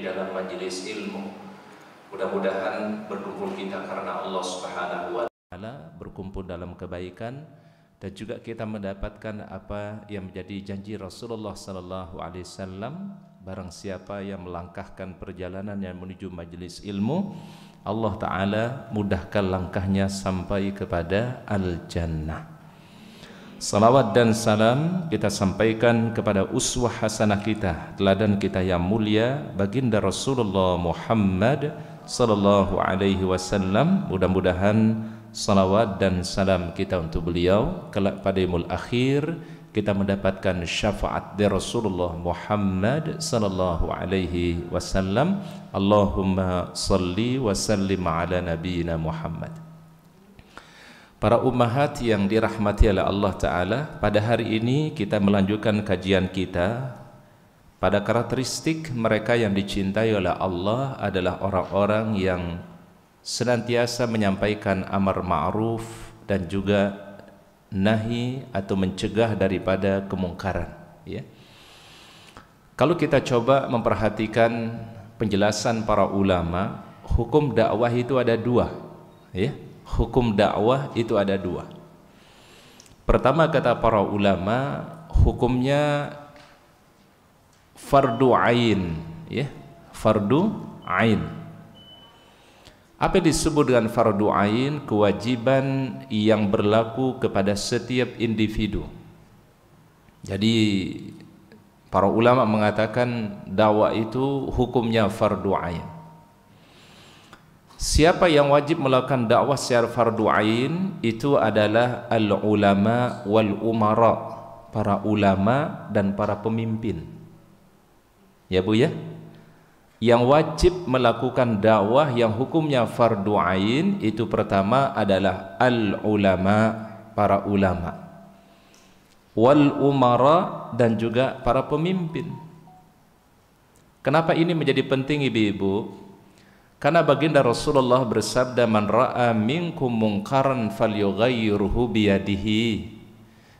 di dalam majelis ilmu. Mudah-mudahan berkumpul kita karena Allah Subhanahu wa taala, berkumpul dalam kebaikan dan juga kita mendapatkan apa yang menjadi janji Rasulullah sallallahu alaihi wasallam barang siapa yang melangkahkan perjalanan yang menuju majelis ilmu Allah taala mudahkan langkahnya sampai kepada al-jannah. Salawat dan salam kita sampaikan kepada uswah hasanah kita, teladan kita yang mulia baginda Rasulullah Muhammad sallallahu alaihi wasallam. Mudah-mudahan salawat dan salam kita untuk beliau kelak pada mul akhir kita mendapatkan syafaat dari Rasulullah Muhammad sallallahu alaihi wasallam. Allahumma salli wa sallim ala nabiyyina Muhammad. Para ummahat yang dirahmati oleh Allah Ta'ala Pada hari ini kita melanjutkan kajian kita Pada karakteristik mereka yang dicintai oleh Allah adalah orang-orang yang Senantiasa menyampaikan amar ma'ruf dan juga nahi atau mencegah daripada kemungkaran ya. Kalau kita coba memperhatikan penjelasan para ulama Hukum dakwah itu ada dua ya hukum dakwah itu ada dua. Pertama kata para ulama hukumnya fardu ain, ya fardu ain. Apa yang disebut dengan fardu ain kewajiban yang berlaku kepada setiap individu. Jadi para ulama mengatakan dakwah itu hukumnya fardu ain. Siapa yang wajib melakukan dakwah secara fardu ain itu adalah al ulama wal umara, para ulama dan para pemimpin. Ya Bu ya. Yang wajib melakukan dakwah yang hukumnya fardu ain itu pertama adalah al ulama, para ulama. Wal umara dan juga para pemimpin. Kenapa ini menjadi penting Ibu-ibu? Karena baginda Rasulullah bersabda man ra'a minkum mungkaran falyughayyirhu biyadihi.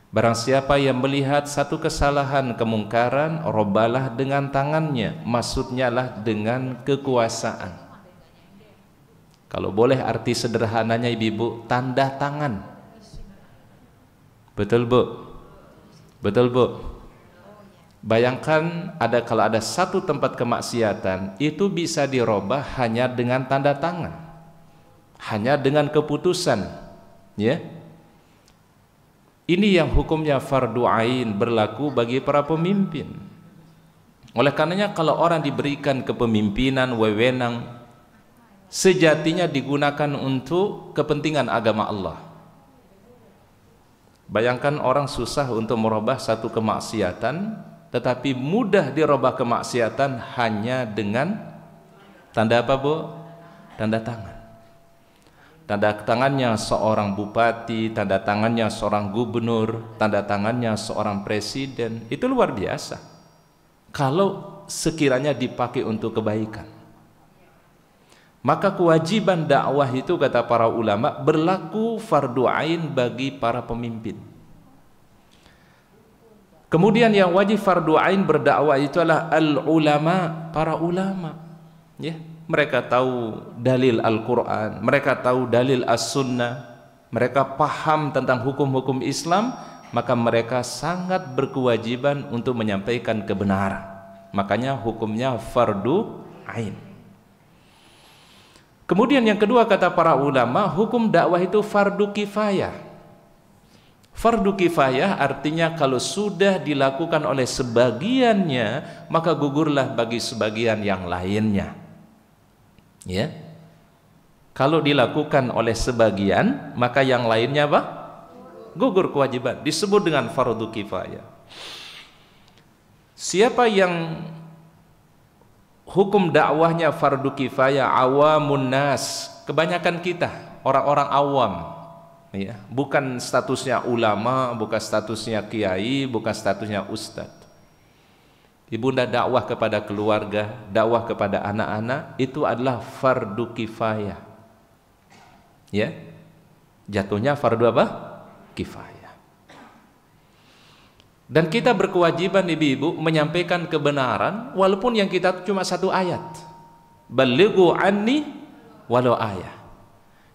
Barang siapa yang melihat satu kesalahan kemungkaran robalah dengan tangannya maksudnya lah dengan kekuasaan kalau boleh arti sederhananya ibu tanda tangan betul bu betul bu Bayangkan ada kalau ada satu tempat kemaksiatan itu bisa dirubah hanya dengan tanda tangan. Hanya dengan keputusan, ya. Ini yang hukumnya fardu ain berlaku bagi para pemimpin. Oleh karenanya kalau orang diberikan kepemimpinan wewenang sejatinya digunakan untuk kepentingan agama Allah. Bayangkan orang susah untuk merubah satu kemaksiatan tetapi mudah dirubah kemaksiatan hanya dengan tanda apa bu? tanda tangan tanda tangannya seorang bupati tanda tangannya seorang gubernur tanda tangannya seorang presiden itu luar biasa kalau sekiranya dipakai untuk kebaikan maka kewajiban dakwah itu kata para ulama berlaku fardu ain bagi para pemimpin Kemudian yang wajib fardu ain berdakwah itu adalah al ulama, para ulama. Ya, mereka tahu dalil Al-Qur'an, mereka tahu dalil As-Sunnah, mereka paham tentang hukum-hukum Islam, maka mereka sangat berkewajiban untuk menyampaikan kebenaran. Makanya hukumnya fardu ain. Kemudian yang kedua kata para ulama, hukum dakwah itu fardu kifayah. Fardu kifayah artinya kalau sudah dilakukan oleh sebagiannya, maka gugurlah bagi sebagian yang lainnya. Ya. Kalau dilakukan oleh sebagian, maka yang lainnya apa? Gugur kewajiban. Disebut dengan fardu kifayah. Siapa yang hukum dakwahnya fardu kifayah awamun nas, kebanyakan kita, orang-orang awam, ya bukan statusnya ulama bukan statusnya kiai bukan statusnya ustadz ibunda dakwah kepada keluarga dakwah kepada anak-anak itu adalah fardu kifayah ya jatuhnya fardu apa kifayah dan kita berkewajiban ibu-ibu menyampaikan kebenaran walaupun yang kita cuma satu ayat balighu anni walau ayah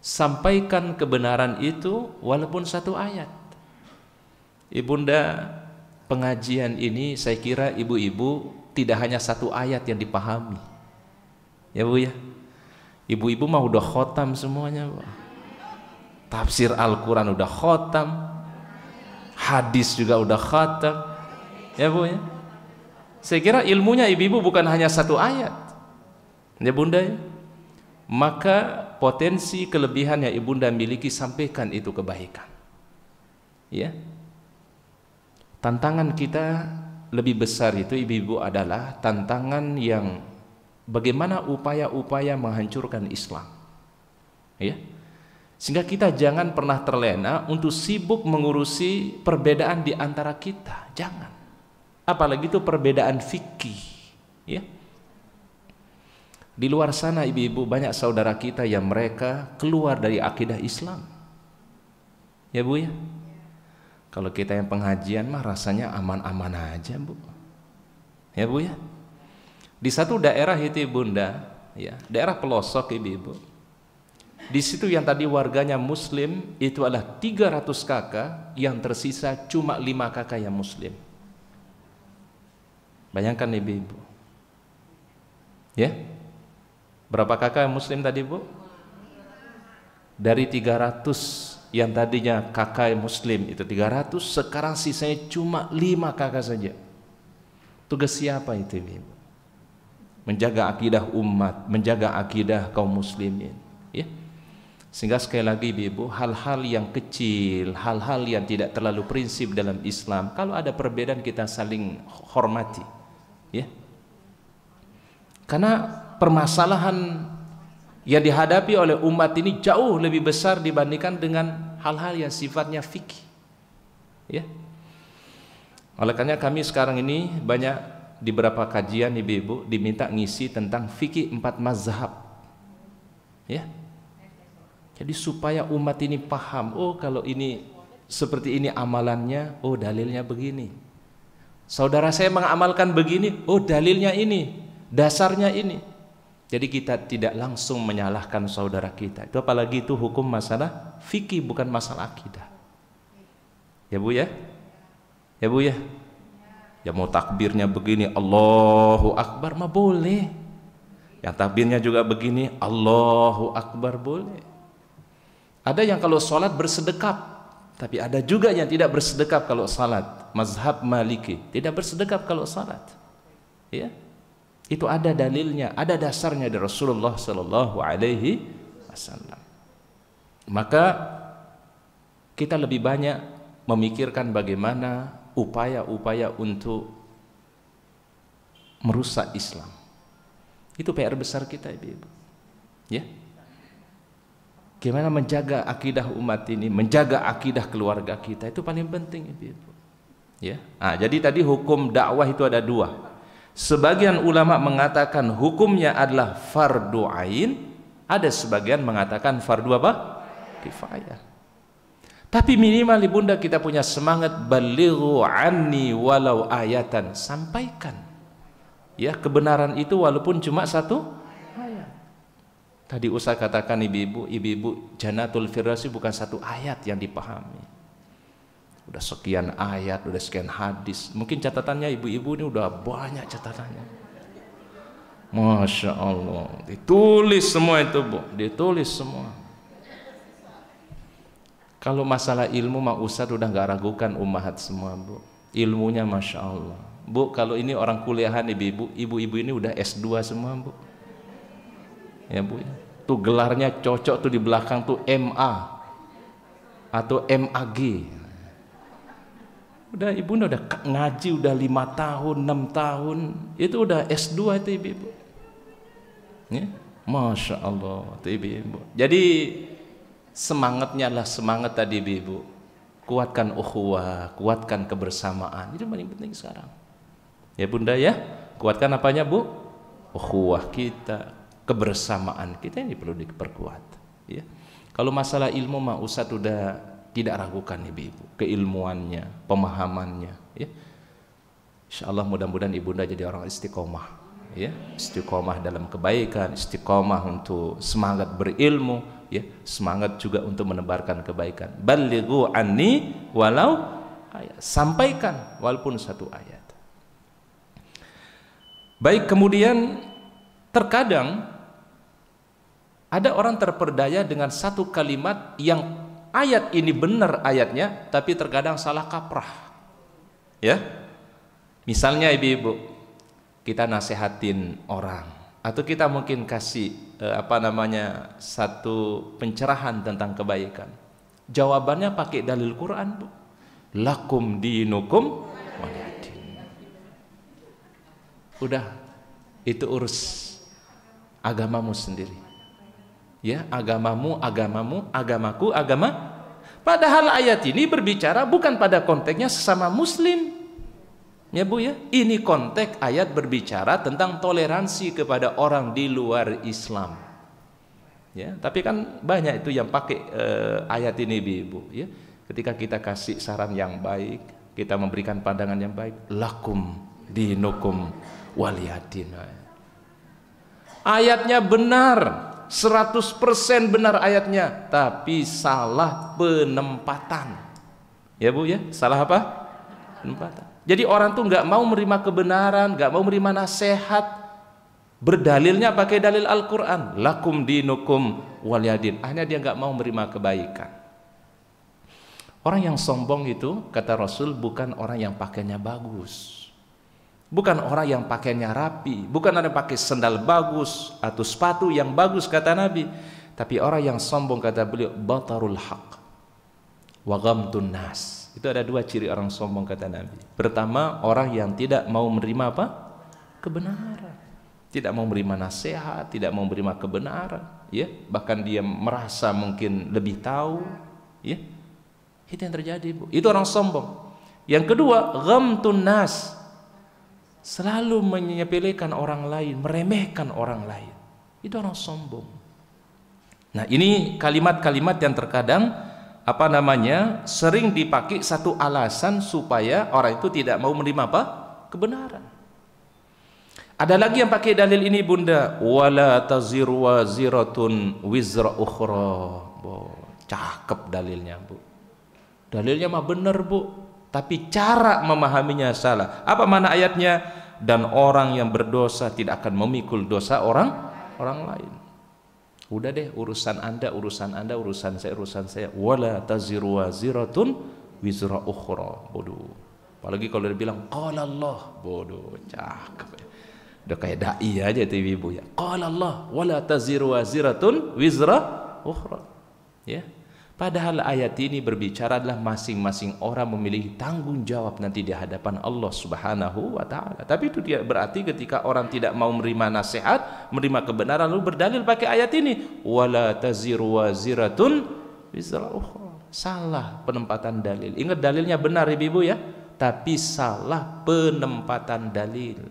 sampaikan kebenaran itu walaupun satu ayat. Ibunda, pengajian ini saya kira ibu-ibu tidak hanya satu ayat yang dipahami. Ya Bu ya. Ibu-ibu mah udah khotam semuanya, Bu. Tafsir Al-Qur'an udah khotam. Hadis juga udah khotam. Ya Bu ya. Saya kira ilmunya ibu-ibu bukan hanya satu ayat. Ya Bunda ya. Maka potensi kelebihan yang ibunda miliki sampaikan itu kebaikan. Ya. Tantangan kita lebih besar itu ibu-ibu adalah tantangan yang bagaimana upaya-upaya menghancurkan Islam. Ya. Sehingga kita jangan pernah terlena untuk sibuk mengurusi perbedaan di antara kita. Jangan. Apalagi itu perbedaan fikih, ya. Di luar sana ibu-ibu banyak saudara kita yang mereka keluar dari akidah Islam. Ya Bu ya? Kalau kita yang pengajian mah rasanya aman-aman aja Bu. Ya Bu ya? Di satu daerah itu Bunda, ya, daerah pelosok ibu-ibu. Di situ yang tadi warganya muslim itu adalah 300 kakak yang tersisa cuma 5 kakak yang muslim. Bayangkan ibu-ibu. Ya. Berapa kakak yang muslim tadi bu? Dari 300 yang tadinya kakak yang muslim itu 300 sekarang sisanya cuma 5 kakak saja. Tugas siapa itu ibu? Menjaga akidah umat, menjaga akidah kaum muslimin. Ya. Sehingga sekali lagi ibu, hal-hal yang kecil, hal-hal yang tidak terlalu prinsip dalam Islam, kalau ada perbedaan kita saling hormati. Ya. Karena permasalahan yang dihadapi oleh umat ini jauh lebih besar dibandingkan dengan hal-hal yang sifatnya fikih. Ya. Oleh karena kami sekarang ini banyak di beberapa kajian ibu-ibu diminta ngisi tentang fikih empat mazhab. Ya. Jadi supaya umat ini paham, oh kalau ini seperti ini amalannya, oh dalilnya begini. Saudara saya mengamalkan begini, oh dalilnya ini, dasarnya ini. Jadi kita tidak langsung menyalahkan saudara kita. Itu apalagi itu hukum masalah fikih bukan masalah akidah. Ya Bu ya? Ya Bu ya? Ya mau takbirnya begini Allahu Akbar mah boleh. Yang takbirnya juga begini Allahu Akbar boleh. Ada yang kalau sholat bersedekap tapi ada juga yang tidak bersedekap kalau salat. Mazhab Maliki tidak bersedekap kalau salat. Ya. Itu ada dalilnya, ada dasarnya dari Rasulullah Sallallahu Alaihi Wasallam. Maka kita lebih banyak memikirkan bagaimana upaya-upaya untuk merusak Islam. Itu PR besar kita, ibu-ibu. Ya, gimana menjaga akidah umat ini, menjaga akidah keluarga kita itu paling penting, ibu-ibu. Ya, nah, jadi tadi hukum dakwah itu ada dua, Sebagian ulama mengatakan hukumnya adalah fardu ain, ada sebagian mengatakan fardu apa? kifayah. Tapi minimal Bunda kita punya semangat balighu ani walau ayatan, sampaikan. Ya, kebenaran itu walaupun cuma satu ayat. Tadi usah katakan ibu-ibu, ibu-ibu janatul firasi bukan satu ayat yang dipahami udah sekian ayat, udah sekian hadis. Mungkin catatannya ibu-ibu ini udah banyak catatannya. Masya Allah, ditulis semua itu bu, ditulis semua. Kalau masalah ilmu mah Ustadz udah nggak ragukan umahat semua bu, ilmunya masya Allah. Bu kalau ini orang kuliahan ibu-ibu, ibu-ibu ini udah S2 semua bu. Ya bu, ya. tuh gelarnya cocok tuh di belakang tuh MA atau MAG Udah ibunda udah ngaji udah lima tahun, enam tahun, itu udah S2 itu ibu. Ya? Masya Allah itu ibu. Jadi semangatnya adalah semangat tadi ibu. Kuatkan ukhuwah, kuatkan kebersamaan. Itu paling penting sekarang. Ya bunda ya, kuatkan apanya bu? Ukhuwah kita, kebersamaan kita ini perlu diperkuat. Ya. Kalau masalah ilmu mah Ustaz udah tidak ragukan ibu-ibu, keilmuannya, pemahamannya. Ya. Insya Allah mudah-mudahan ibunda jadi orang istiqomah. Ya. Istiqomah dalam kebaikan, istiqomah untuk semangat berilmu, ya. semangat juga untuk menebarkan kebaikan. Balighu anni walau ayat. Sampaikan walaupun satu ayat. Baik kemudian terkadang ada orang terperdaya dengan satu kalimat yang ayat ini benar ayatnya tapi terkadang salah kaprah ya misalnya ibu-ibu kita nasehatin orang atau kita mungkin kasih eh, apa namanya satu pencerahan tentang kebaikan jawabannya pakai dalil Quran bu lakum dinukum waliyadin udah itu urus agamamu sendiri ya agamamu agamamu agamaku agama padahal ayat ini berbicara bukan pada konteksnya sesama muslim ya bu ya ini konteks ayat berbicara tentang toleransi kepada orang di luar Islam ya tapi kan banyak itu yang pakai eh, ayat ini ibu ya ketika kita kasih saran yang baik kita memberikan pandangan yang baik lakum dinukum waliyadina ayatnya benar 100% benar ayatnya tapi salah penempatan ya bu ya salah apa penempatan jadi orang tuh nggak mau menerima kebenaran nggak mau menerima nasihat berdalilnya pakai dalil Al-Quran lakum dinukum waliyadin hanya dia nggak mau menerima kebaikan orang yang sombong itu kata Rasul bukan orang yang pakainya bagus Bukan orang yang pakaiannya rapi, bukan orang yang pakai sendal bagus atau sepatu yang bagus kata Nabi, tapi orang yang sombong kata beliau batarul haq wa ghamtun nas. Itu ada dua ciri orang sombong kata Nabi. Pertama, orang yang tidak mau menerima apa? kebenaran. Tidak mau menerima nasihat, tidak mau menerima kebenaran, ya. Bahkan dia merasa mungkin lebih tahu, ya. Itu yang terjadi, Bu. Itu orang sombong. Yang kedua, ghamtun nas selalu menyepelekan orang lain, meremehkan orang lain. Itu orang sombong. Nah, ini kalimat-kalimat yang terkadang apa namanya? sering dipakai satu alasan supaya orang itu tidak mau menerima apa? kebenaran. Ada lagi yang pakai dalil ini Bunda, wala taziru waziratun wizra ukhra. Bo, cakep dalilnya, Bu. Dalilnya mah benar, Bu tapi cara memahaminya salah. Apa mana ayatnya? Dan orang yang berdosa tidak akan memikul dosa orang orang lain. Udah deh urusan Anda, urusan Anda, urusan saya, urusan saya. Wala taziru waziratun wizra ukhra. Bodoh. Apalagi kalau dia bilang qala Allah. Bodoh, cakep. Ya. Udah kayak dai aja itu ibu ya. Qala Allah wala taziru waziratun wizra ukhra. Ya. Padahal ayat ini berbicara adalah masing-masing orang memilih tanggung jawab nanti di hadapan Allah Subhanahu wa taala. Tapi itu dia berarti ketika orang tidak mau menerima nasihat, menerima kebenaran lalu berdalil pakai ayat ini, wala taziru waziratun ziratun. Salah penempatan dalil. Ingat dalilnya benar Ibu-ibu ya, tapi salah penempatan dalil.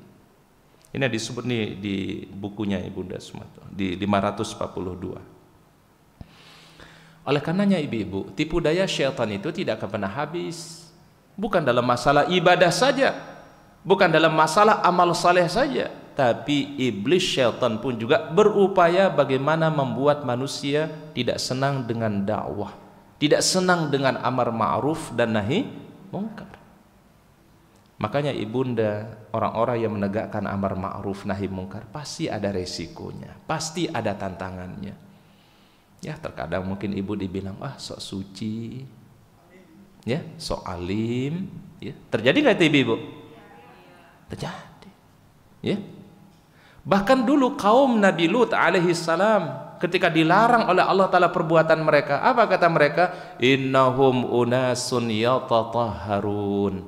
Ini disebut nih di bukunya ibu Sumato di 542. Oleh karenanya ibu-ibu, tipu daya syaitan itu tidak akan pernah habis. Bukan dalam masalah ibadah saja, bukan dalam masalah amal saleh saja, tapi iblis syaitan pun juga berupaya bagaimana membuat manusia tidak senang dengan dakwah, tidak senang dengan amar ma'ruf dan nahi mungkar. Makanya ibunda, orang-orang yang menegakkan amar ma'ruf nahi mungkar pasti ada resikonya, pasti ada tantangannya. Ya, terkadang mungkin ibu dibilang, "Ah, sok suci." Ya, sok alim, ya. Terjadi nggak itu ibu? Terjadi. Ya. Bahkan dulu kaum Nabi Lut alaihi salam ketika dilarang oleh Allah taala perbuatan mereka, apa kata mereka? Innahum unasun yatatahharun.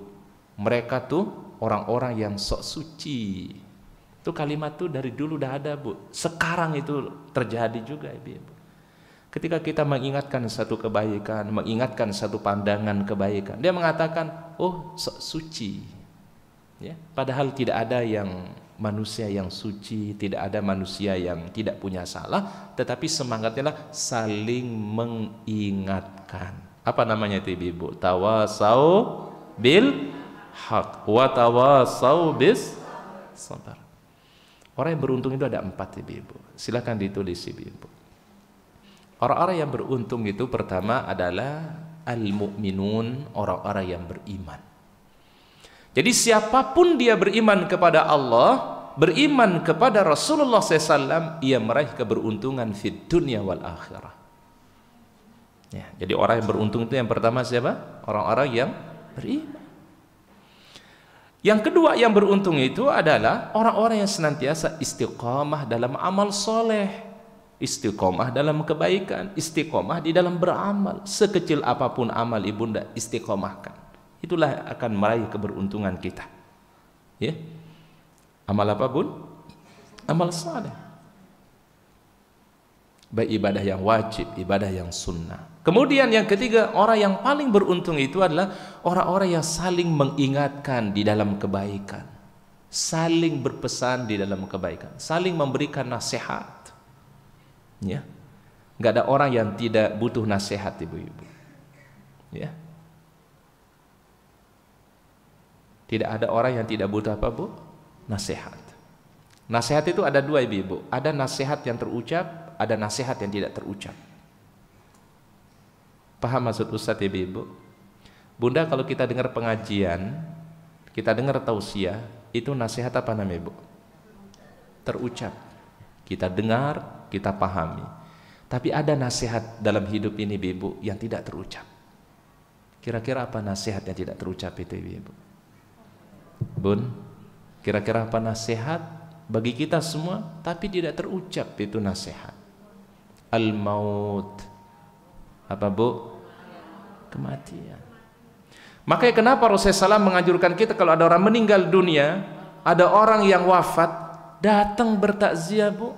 Mereka tuh orang-orang yang sok suci. Itu kalimat tuh dari dulu udah ada, Bu. Sekarang itu terjadi juga, Ibu. Ketika kita mengingatkan satu kebaikan, mengingatkan satu pandangan kebaikan, dia mengatakan, "Oh, suci." Ya, padahal tidak ada yang manusia yang suci, tidak ada manusia yang tidak punya salah, tetapi semangatnya lah saling mengingatkan. Apa namanya itu Ibu? Tawasau bil haq wa tawasau bis sabar. Orang yang beruntung itu ada empat Ibu. Silakan ditulis Ibu. Orang-orang yang beruntung itu pertama adalah al-mu'minun, orang-orang yang beriman. Jadi siapapun dia beriman kepada Allah, beriman kepada Rasulullah SAW, ia meraih keberuntungan di dunia wal akhirah. Ya, jadi orang yang beruntung itu yang pertama siapa? Orang-orang yang beriman. Yang kedua yang beruntung itu adalah orang-orang yang senantiasa istiqamah dalam amal soleh istiqomah dalam kebaikan, istiqomah di dalam beramal. Sekecil apapun amal ibunda istiqomahkan. Itulah akan meraih keberuntungan kita. Ya. Amal apapun, amal saleh. Baik ibadah yang wajib, ibadah yang sunnah. Kemudian yang ketiga, orang yang paling beruntung itu adalah orang-orang yang saling mengingatkan di dalam kebaikan. Saling berpesan di dalam kebaikan, saling memberikan nasihat Ya. Nggak ada orang yang tidak butuh nasihat ibu-ibu. Ya. Tidak ada orang yang tidak butuh apa bu? Nasihat. Nasihat itu ada dua ibu-ibu. Ada nasihat yang terucap, ada nasihat yang tidak terucap. Paham maksud Ustadz ibu-ibu? Bunda kalau kita dengar pengajian, kita dengar tausiah, itu nasihat apa namanya ibu? Terucap. Kita dengar, kita pahami. Tapi ada nasihat dalam hidup ini Ibu yang tidak terucap. Kira-kira apa nasihat yang tidak terucap itu Ibu? Bun, kira-kira apa nasihat bagi kita semua tapi tidak terucap itu nasihat? Al-maut. Apa Bu? Kematian. Makanya kenapa Rasulullah SAW mengajurkan kita kalau ada orang meninggal dunia, ada orang yang wafat, datang bertakziah Bu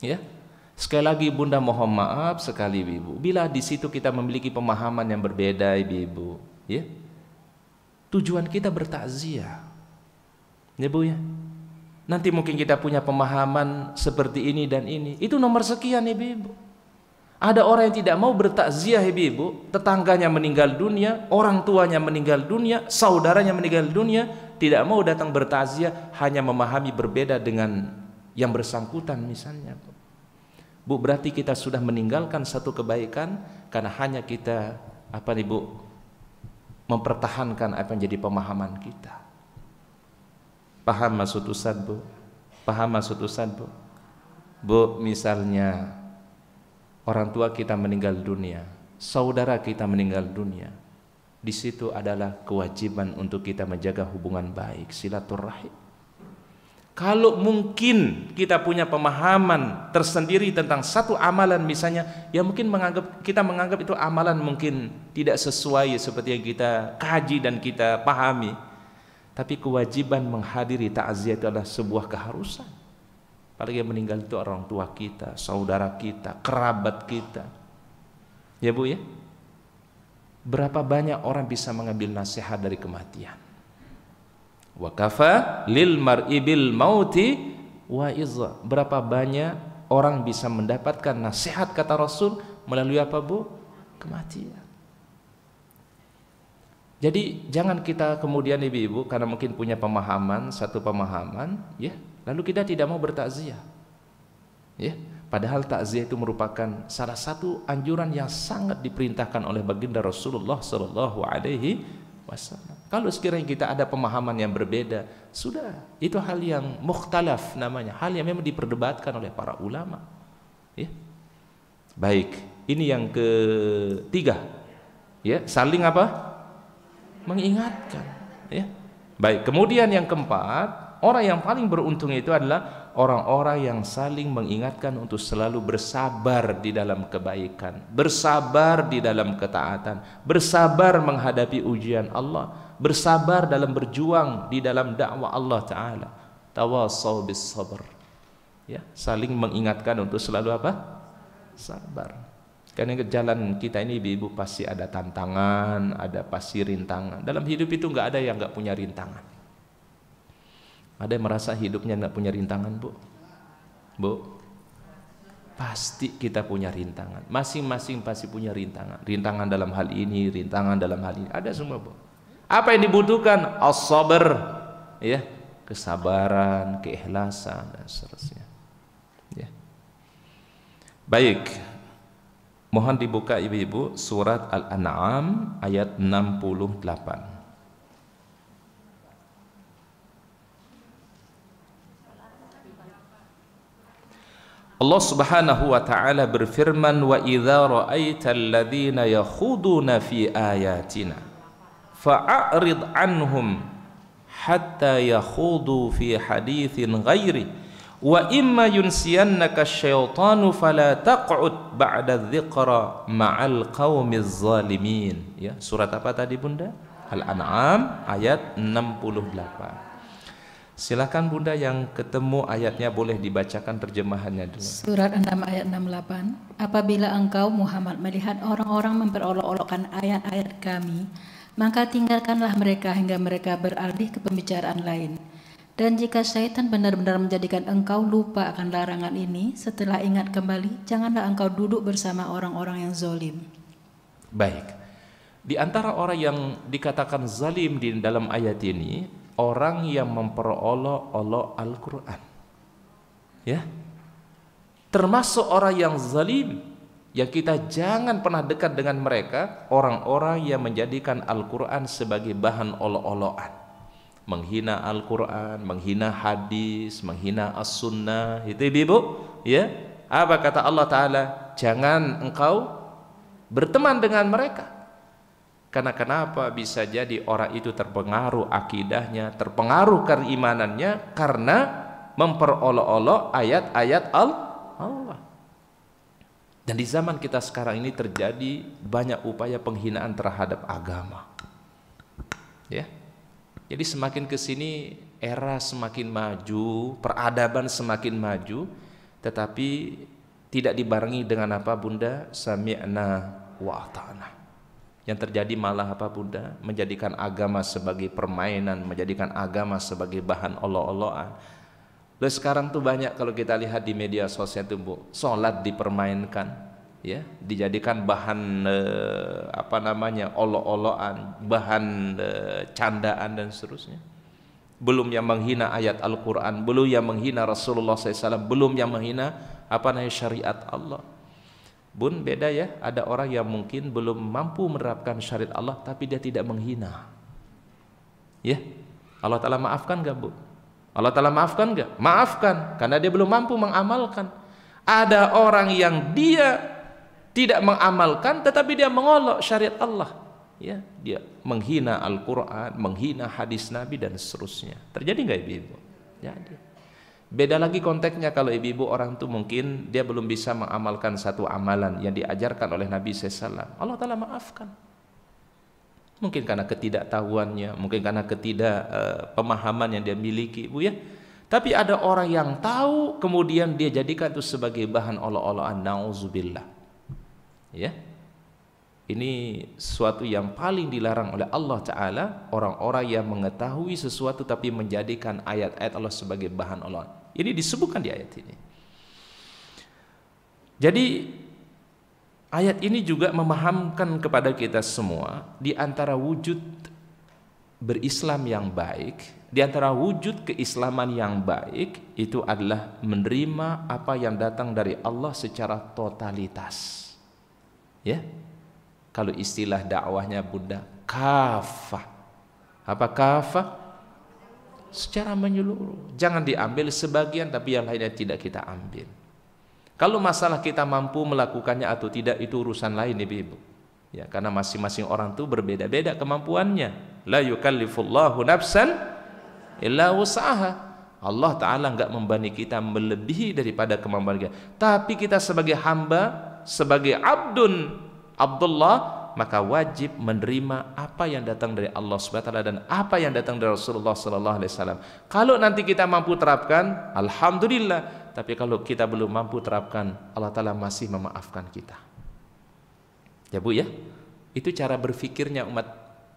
Ya. Sekali lagi Bunda mohon maaf sekali Ibu. Bila di situ kita memiliki pemahaman yang berbeda Ibu, ya. Tujuan kita bertakziah. Ya Bu ya. Nanti mungkin kita punya pemahaman seperti ini dan ini. Itu nomor sekian Ibu. Ada orang yang tidak mau bertakziah ibu-ibu, tetangganya meninggal dunia, orang tuanya meninggal dunia, saudaranya meninggal dunia, tidak mau datang bertakziah, hanya memahami berbeda dengan yang bersangkutan misalnya. Bu, berarti kita sudah meninggalkan satu kebaikan karena hanya kita apa nih, Bu? mempertahankan apa yang jadi pemahaman kita. Paham maksud Ustaz, Bu? Paham maksud Ustaz, Bu? Bu, misalnya orang tua kita meninggal dunia, saudara kita meninggal dunia. Di situ adalah kewajiban untuk kita menjaga hubungan baik, silaturahim. Kalau mungkin kita punya pemahaman tersendiri tentang satu amalan misalnya, ya mungkin menganggap kita menganggap itu amalan mungkin tidak sesuai seperti yang kita kaji dan kita pahami. Tapi kewajiban menghadiri takziah itu adalah sebuah keharusan. Apalagi yang meninggal itu orang tua kita, saudara kita, kerabat kita. Ya Bu ya? Berapa banyak orang bisa mengambil nasihat dari kematian? Wa kafa lil mar'i bil mauti wa izza. Berapa banyak orang bisa mendapatkan nasihat kata Rasul melalui apa Bu? Kematian. Jadi jangan kita kemudian ibu-ibu karena mungkin punya pemahaman satu pemahaman, ya, lalu kita tidak mau bertakziah. Ya, padahal takziah itu merupakan salah satu anjuran yang sangat diperintahkan oleh baginda Rasulullah Shallallahu alaihi wasallam. Kalau sekiranya kita ada pemahaman yang berbeda, sudah itu hal yang mukhtalaf namanya, hal yang memang diperdebatkan oleh para ulama. Ya. Baik, ini yang ketiga. Ya, saling apa? Mengingatkan, ya. Baik, kemudian yang keempat, orang yang paling beruntung itu adalah orang-orang yang saling mengingatkan untuk selalu bersabar di dalam kebaikan, bersabar di dalam ketaatan, bersabar menghadapi ujian Allah bersabar dalam berjuang di dalam dakwah Allah taala tawasau bis sabr ya saling mengingatkan untuk selalu apa sabar karena jalan kita ini ibu-ibu pasti ada tantangan ada pasti rintangan dalam hidup itu nggak ada yang nggak punya rintangan ada yang merasa hidupnya nggak punya rintangan bu bu pasti kita punya rintangan masing-masing pasti punya rintangan rintangan dalam hal ini rintangan dalam hal ini ada semua bu apa yang dibutuhkan? as sabar ya, kesabaran, keikhlasan dan seterusnya. Ya. Baik. Mohon dibuka Ibu-ibu surat Al-An'am ayat 68. Allah Subhanahu wa taala berfirman wa idza ra'aital ladzina yakhuduna fi ayatina fa'arid anhum hatta yakhudu fi hadithin ghairi wa imma yunsiyannaka syaitanu fala taq'ud ba'da dzikra ma'al qaumiz zalimin ya surat apa tadi Bunda Al-An'am ayat 68 Silakan Bunda yang ketemu ayatnya boleh dibacakan terjemahannya dulu. Surat 6 ayat 68. Apabila engkau Muhammad melihat orang-orang memperolok-olokkan ayat-ayat kami, maka tinggalkanlah mereka hingga mereka beralih ke pembicaraan lain. Dan jika syaitan benar-benar menjadikan engkau lupa akan larangan ini, setelah ingat kembali, janganlah engkau duduk bersama orang-orang yang zalim Baik. Di antara orang yang dikatakan zalim di dalam ayat ini, orang yang memperolok-olok Al-Quran. Ya, termasuk orang yang zalim ya kita jangan pernah dekat dengan mereka orang-orang yang menjadikan Al-Quran sebagai bahan olo-oloan menghina Al-Quran, menghina hadis, menghina as-sunnah itu ibu ya apa kata Allah Ta'ala jangan engkau berteman dengan mereka karena kenapa bisa jadi orang itu terpengaruh akidahnya, terpengaruh keimanannya karena memperolok-olok ayat-ayat Allah dan di zaman kita sekarang ini terjadi banyak upaya penghinaan terhadap agama. Ya. Jadi semakin ke sini era semakin maju, peradaban semakin maju, tetapi tidak dibarengi dengan apa Bunda? Sami'na wa ata'na. Yang terjadi malah apa Bunda? Menjadikan agama sebagai permainan, menjadikan agama sebagai bahan olok-olokan Loh sekarang tuh banyak kalau kita lihat di media sosial tuh Bu, sholat dipermainkan ya, dijadikan bahan eh, apa namanya? olok-olokan, bahan eh, candaan dan seterusnya. Belum yang menghina ayat Al-Qur'an, belum yang menghina Rasulullah SAW, belum yang menghina apa namanya syariat Allah. Bun beda ya, ada orang yang mungkin belum mampu menerapkan syariat Allah tapi dia tidak menghina. Ya. Allah Taala maafkan gak Bu? Allah Ta'ala maafkan gak? Maafkan, karena dia belum mampu mengamalkan. Ada orang yang dia tidak mengamalkan, tetapi dia mengolok syariat Allah. Ya, dia menghina Al-Quran, menghina hadis Nabi dan seterusnya. Terjadi nggak ibu-ibu? Jadi. Beda lagi konteksnya kalau ibu-ibu orang tuh mungkin dia belum bisa mengamalkan satu amalan yang diajarkan oleh Nabi SAW. Allah Ta'ala maafkan mungkin karena ketidaktahuannya, mungkin karena ketidakpemahaman eh, uh, yang dia miliki, Bu ya. Tapi ada orang yang tahu kemudian dia jadikan itu sebagai bahan olah an nauzubillah. Ya. Ini suatu yang paling dilarang oleh Allah taala orang-orang yang mengetahui sesuatu tapi menjadikan ayat-ayat Allah sebagai bahan Allah Ini disebutkan di ayat ini. Jadi Ayat ini juga memahamkan kepada kita semua di antara wujud berislam yang baik, di antara wujud keislaman yang baik itu adalah menerima apa yang datang dari Allah secara totalitas. Ya. Kalau istilah dakwahnya Buddha, kafah. Apa kafah? Secara menyeluruh. Jangan diambil sebagian tapi yang lainnya tidak kita ambil. Kalau masalah kita mampu melakukannya atau tidak itu urusan lain Ibu-ibu. Ya, karena masing-masing orang tuh berbeda-beda kemampuannya. La yukallifullahu nafsan illa usaha. Allah Ta'ala enggak membani kita melebihi daripada kemampuan kita. Tapi kita sebagai hamba, sebagai abdun, Abdullah, maka wajib menerima apa yang datang dari Allah Subhanahu Wa Taala dan apa yang datang dari Rasulullah Sallallahu Alaihi Wasallam. Kalau nanti kita mampu terapkan, Alhamdulillah. Tapi kalau kita belum mampu terapkan, Allah Ta'ala masih memaafkan kita. Ya Bu ya, itu cara berfikirnya umat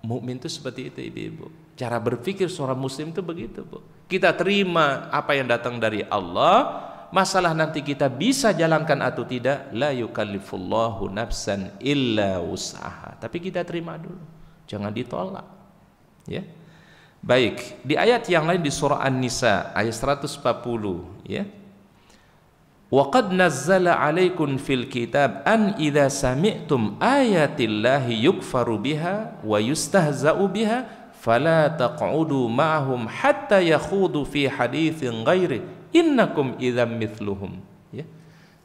mukmin itu seperti itu ibu-ibu. Cara berpikir seorang muslim itu begitu Bu. Kita terima apa yang datang dari Allah, masalah nanti kita bisa jalankan atau tidak, la yukallifullahu nafsan illa usaha. Tapi kita terima dulu, jangan ditolak. Ya. Baik, di ayat yang lain di surah An-Nisa ayat 140 ya. وقد نزل عليكم في الكتاب أن إذا سمعتم آيات الله يكفر بها ويستهزأ بها فلا تقعدوا معهم حتى يخوضوا في حديث غيره إنكم إذا مثلهم ya.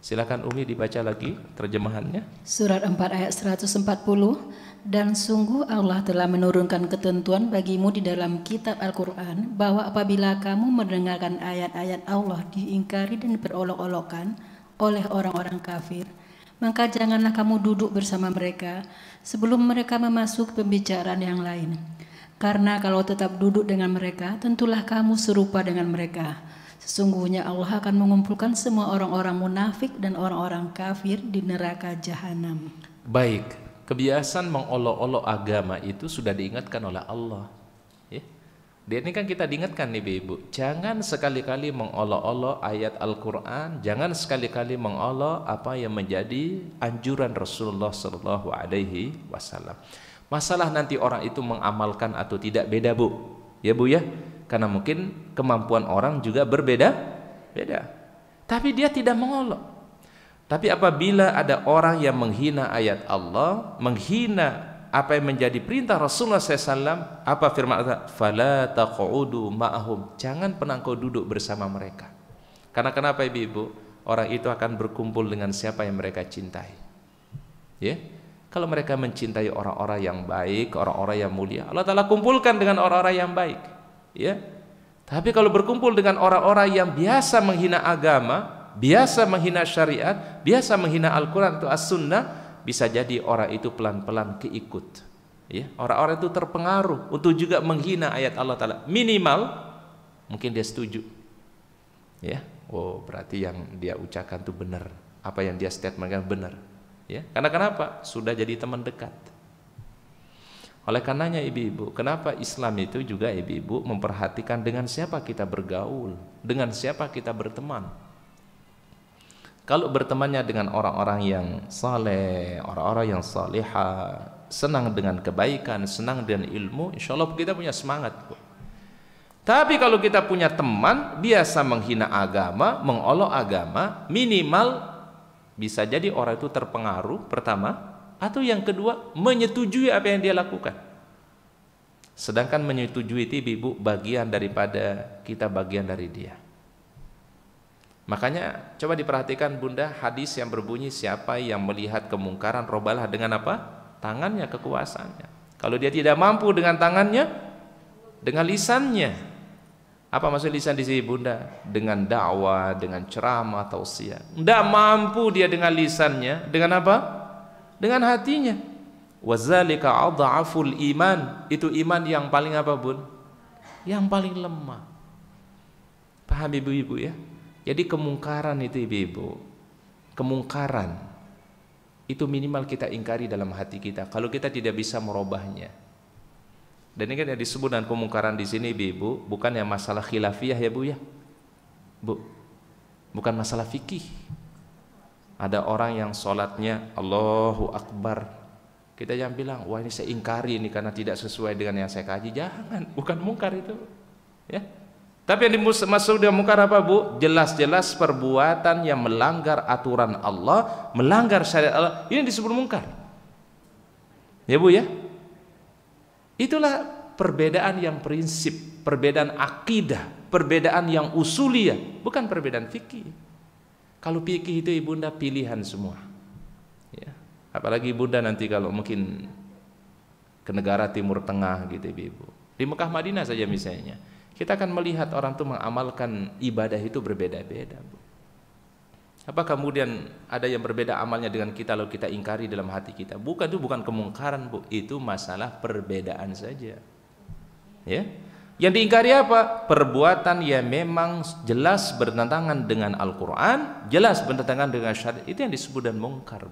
Silakan Umi dibaca lagi terjemahannya. Surat 4 ayat 140 Dan sungguh Allah telah menurunkan ketentuan bagimu di dalam kitab Al-Quran bahwa apabila kamu mendengarkan ayat-ayat Allah diingkari dan diperolok-olokkan oleh orang-orang kafir, maka janganlah kamu duduk bersama mereka sebelum mereka memasuki pembicaraan yang lain. Karena kalau tetap duduk dengan mereka, tentulah kamu serupa dengan mereka. Sesungguhnya Allah akan mengumpulkan semua orang-orang munafik dan orang-orang kafir di neraka jahanam. Baik, kebiasaan mengolok-olok agama itu sudah diingatkan oleh Allah. Ya. Dia ini kan kita diingatkan nih ibu jangan sekali-kali mengolok-olok ayat Al-Quran, jangan sekali-kali mengolok apa yang menjadi anjuran Rasulullah Shallallahu Alaihi Wasallam. Masalah nanti orang itu mengamalkan atau tidak beda bu, ya bu ya, karena mungkin kemampuan orang juga berbeda, beda. Tapi dia tidak mengolok. Tapi apabila ada orang yang menghina ayat Allah, menghina apa yang menjadi perintah Rasulullah SAW, apa firman Allah? Fala taq'udu ma'ahum. Jangan pernah kau duduk bersama mereka. Karena kenapa ibu-ibu? Orang itu akan berkumpul dengan siapa yang mereka cintai. Ya? Yeah? Kalau mereka mencintai orang-orang yang baik, orang-orang yang mulia, Allah Ta'ala kumpulkan dengan orang-orang yang baik. Ya? Yeah? Tapi kalau berkumpul dengan orang-orang yang biasa menghina agama, biasa menghina syariat, biasa menghina Al-Quran atau As-Sunnah, bisa jadi orang itu pelan-pelan keikut. Ya, orang-orang itu terpengaruh untuk juga menghina ayat Allah Taala. Minimal mungkin dia setuju. Ya, oh berarti yang dia ucapkan itu benar. Apa yang dia statementkan benar. Ya, karena kenapa? Sudah jadi teman dekat. Oleh karenanya ibu-ibu, kenapa Islam itu juga ibu-ibu memperhatikan dengan siapa kita bergaul, dengan siapa kita berteman. Kalau bertemannya dengan orang-orang yang saleh, orang-orang yang saleha, senang dengan kebaikan, senang dengan ilmu, insya Allah kita punya semangat. Tapi kalau kita punya teman biasa menghina agama, mengolok agama, minimal bisa jadi orang itu terpengaruh pertama, atau yang kedua menyetujui apa yang dia lakukan. Sedangkan menyetujui itu ibu bagian daripada kita bagian dari dia. Makanya coba diperhatikan Bunda hadis yang berbunyi siapa yang melihat kemungkaran robalah dengan apa? Tangannya kekuasaannya. Kalau dia tidak mampu dengan tangannya, dengan lisannya. Apa maksud lisan di sini Bunda? Dengan dakwah, dengan ceramah, tausiah. Tidak mampu dia dengan lisannya, dengan apa? Dengan hatinya. Wazalika adhaful iman. Itu iman yang paling apa, Bun? Yang paling lemah. Paham ibu-ibu ya? Jadi kemungkaran itu ibu-ibu, kemungkaran itu minimal kita ingkari dalam hati kita. Kalau kita tidak bisa merubahnya. Dan ini kan yang disebut dengan kemungkaran di sini ibu-ibu, bukan yang masalah khilafiyah ya bu ya. Bu, bukan masalah fikih. Ada orang yang sholatnya Allahu Akbar. Kita yang bilang, wah ini saya ingkari ini karena tidak sesuai dengan yang saya kaji. Jangan, bukan mungkar itu. Ya, tapi yang dimaksud dengan mungkar apa bu? Jelas-jelas perbuatan yang melanggar aturan Allah, melanggar syariat Allah, ini disebut mungkar. Ya bu ya? Itulah perbedaan yang prinsip, perbedaan akidah, perbedaan yang usulia, bukan perbedaan fikih. Kalau fikih itu ibunda pilihan semua. Ya. Apalagi ibunda nanti kalau mungkin ke negara Timur Tengah gitu ibu. Di Mekah Madinah saja misalnya kita akan melihat orang itu mengamalkan ibadah itu berbeda-beda. Apa kemudian ada yang berbeda amalnya dengan kita lalu kita ingkari dalam hati kita? Bukan itu bukan kemungkaran, Bu. Itu masalah perbedaan saja. Ya. Yang diingkari apa? Perbuatan yang memang jelas bertentangan dengan Al-Qur'an, jelas bertentangan dengan syariat. Itu yang disebut dan mungkar.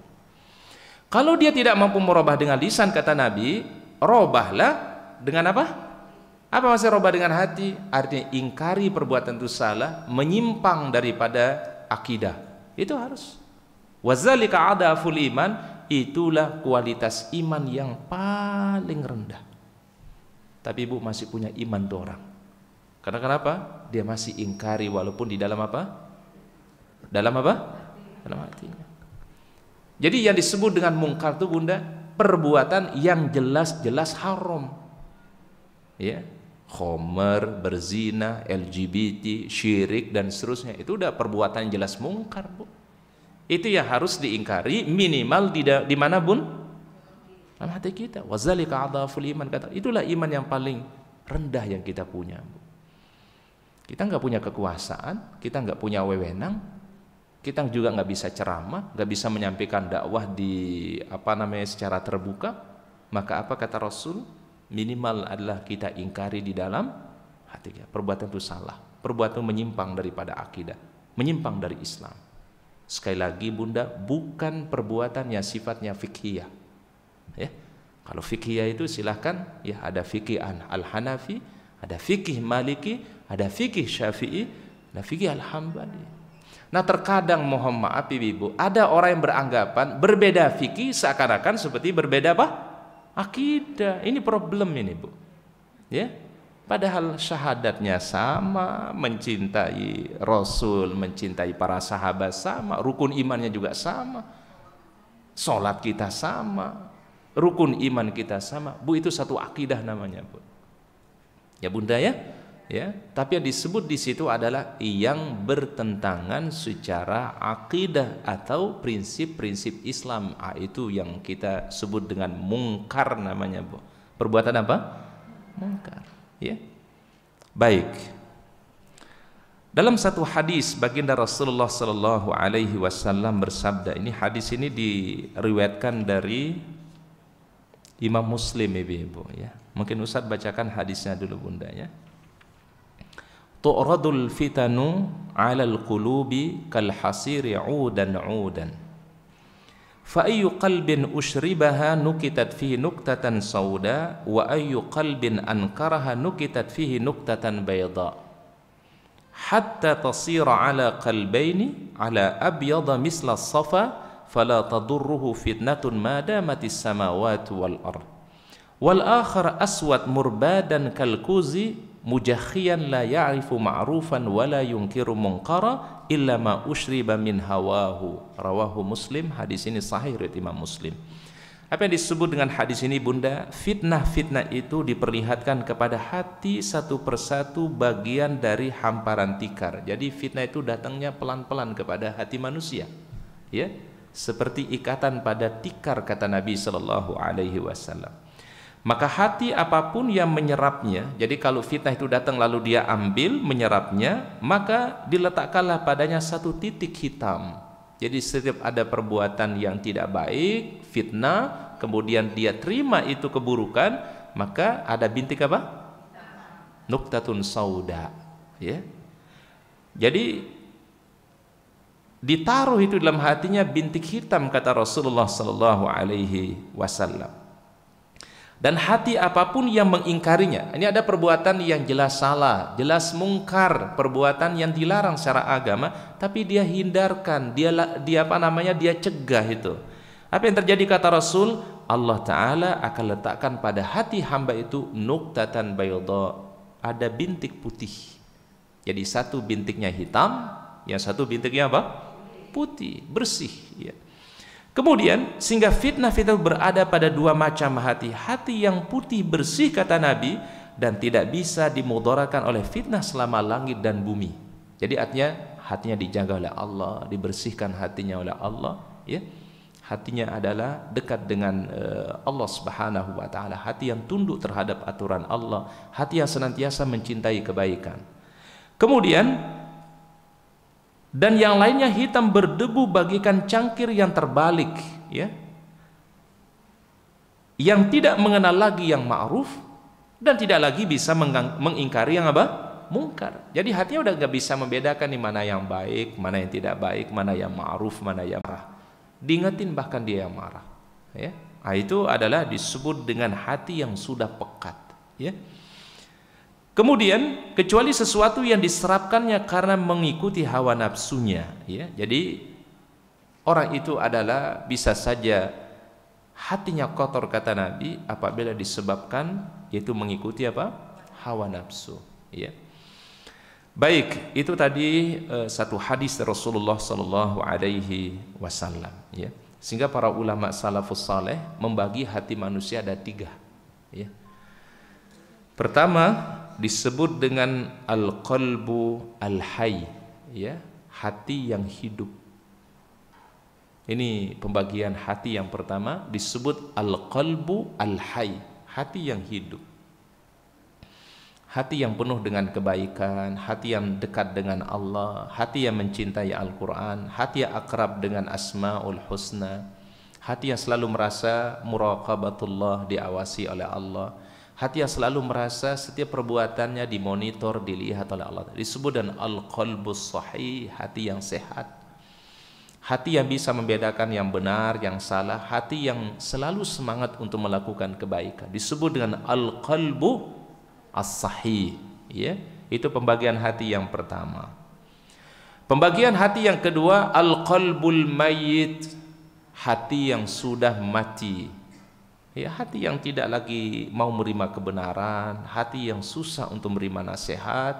Kalau dia tidak mampu merubah dengan lisan kata Nabi, robahlah dengan apa? Apa maksudnya roba dengan hati? Artinya ingkari perbuatan itu salah, menyimpang daripada akidah. Itu harus. Wazalika adaful iman, itulah kualitas iman yang paling rendah. Tapi ibu masih punya iman tuh orang. Karena kenapa? Dia masih ingkari walaupun di dalam apa? Dalam apa? Dalam hatinya. Jadi yang disebut dengan mungkar itu bunda perbuatan yang jelas-jelas haram. Ya, Homer, berzina, LGBT, syirik dan seterusnya itu udah perbuatan jelas mungkar bu. Itu yang harus diingkari minimal di dimanapun dalam hati kita. Wazalika iman kata itulah iman yang paling rendah yang kita punya. Bu. Kita nggak punya kekuasaan, kita nggak punya wewenang, kita juga nggak bisa ceramah, nggak bisa menyampaikan dakwah di apa namanya secara terbuka. Maka apa kata Rasul? minimal adalah kita ingkari di dalam hati kita. Perbuatan itu salah, perbuatan menyimpang daripada akidah, menyimpang dari Islam. Sekali lagi Bunda, bukan perbuatan yang sifatnya fikih. Ya. Kalau fikih itu silahkan ya ada fikih al-Hanafi, ada fikih Maliki, ada fikih Syafi'i, ada fikih al-Hambali. Nah terkadang mohon maaf ibu, ada orang yang beranggapan berbeda fikih seakan-akan seperti berbeda apa? Akidah, ini problem ini bu. Ya, Padahal syahadatnya sama, mencintai Rasul, mencintai para sahabat sama, rukun imannya juga sama, sholat kita sama, rukun iman kita sama. Bu itu satu akidah namanya bu. Ya bunda ya, ya tapi yang disebut di situ adalah yang bertentangan secara akidah atau prinsip-prinsip Islam ah, itu yang kita sebut dengan mungkar namanya bu perbuatan apa mungkar ya baik dalam satu hadis baginda Rasulullah Shallallahu Alaihi Wasallam bersabda ini hadis ini diriwayatkan dari Imam Muslim ibu-ibu ya mungkin Ustadz bacakan hadisnya dulu bundanya ya تؤرد الفتن على القلوب كالحصير عودا عودا فأي قلب أشربها نكتت فيه نكتة سوداء وأي قلب أنكرها نكتت فيه نكتة بيضاء حتى تصير على قلبين على أبيض مثل الصفا فلا تضره فتنة ما دامت السماوات والأرض والآخر أسود مربادا كالكوز mujahhiyan la ya'rifu ma'rufan wa la yunkiru munkara illa ma usyriba min hawahu rawahu muslim hadis ini sahih riwayat Imam Muslim apa yang disebut dengan hadis ini bunda fitnah-fitnah itu diperlihatkan kepada hati satu persatu bagian dari hamparan tikar jadi fitnah itu datangnya pelan-pelan kepada hati manusia ya seperti ikatan pada tikar kata Nabi Shallallahu Alaihi Wasallam maka hati apapun yang menyerapnya jadi kalau fitnah itu datang lalu dia ambil menyerapnya maka diletakkanlah padanya satu titik hitam jadi setiap ada perbuatan yang tidak baik fitnah kemudian dia terima itu keburukan maka ada bintik apa nuktatun sauda ya jadi ditaruh itu dalam hatinya bintik hitam kata Rasulullah sallallahu alaihi wasallam dan hati apapun yang mengingkarinya. Ini ada perbuatan yang jelas salah, jelas mungkar, perbuatan yang dilarang secara agama, tapi dia hindarkan, dia dia apa namanya? dia cegah itu. Apa yang terjadi kata Rasul? Allah taala akan letakkan pada hati hamba itu nuktatan bayadha, ada bintik putih. Jadi satu bintiknya hitam, yang satu bintiknya apa? putih, bersih, ya. Kemudian sehingga fitnah-fitnah berada pada dua macam hati, hati yang putih bersih kata Nabi dan tidak bisa dimudaratkan oleh fitnah selama langit dan bumi. Jadi artinya hatinya dijaga oleh Allah, dibersihkan hatinya oleh Allah, ya. Hatinya adalah dekat dengan eh, Allah Subhanahu wa taala, hati yang tunduk terhadap aturan Allah, hati yang senantiasa mencintai kebaikan. Kemudian dan yang lainnya hitam berdebu bagikan cangkir yang terbalik ya yang tidak mengenal lagi yang ma'ruf dan tidak lagi bisa mengingkari yang apa? mungkar. Jadi hatinya udah nggak bisa membedakan di mana yang baik, mana yang tidak baik, mana yang ma'ruf, mana yang marah. Diingetin bahkan dia yang marah. Ya. Nah, itu adalah disebut dengan hati yang sudah pekat. Ya. Kemudian kecuali sesuatu yang diserapkannya karena mengikuti hawa nafsunya, ya. Jadi orang itu adalah bisa saja hatinya kotor kata Nabi apabila disebabkan yaitu mengikuti apa? hawa nafsu, ya. Baik, itu tadi uh, satu hadis Rasulullah sallallahu alaihi wasallam, ya. Sehingga para ulama salafus saleh membagi hati manusia ada tiga ya. Pertama disebut dengan al-qalbu al-hayy ya hati yang hidup ini pembagian hati yang pertama disebut al-qalbu al-hayy hati yang hidup hati yang penuh dengan kebaikan hati yang dekat dengan Allah hati yang mencintai Al-Qur'an hati yang akrab dengan asmaul husna hati yang selalu merasa muraqabatullah diawasi oleh Allah hati yang selalu merasa setiap perbuatannya dimonitor, dilihat oleh Allah. Disebut dan al-qalbus sahih, hati yang sehat. Hati yang bisa membedakan yang benar, yang salah, hati yang selalu semangat untuk melakukan kebaikan. Disebut dengan al-qalbu as-sahih, ya. Itu pembagian hati yang pertama. Pembagian hati yang kedua al-qalbul mayyit, hati yang sudah mati ya hati yang tidak lagi mau menerima kebenaran, hati yang susah untuk menerima nasihat,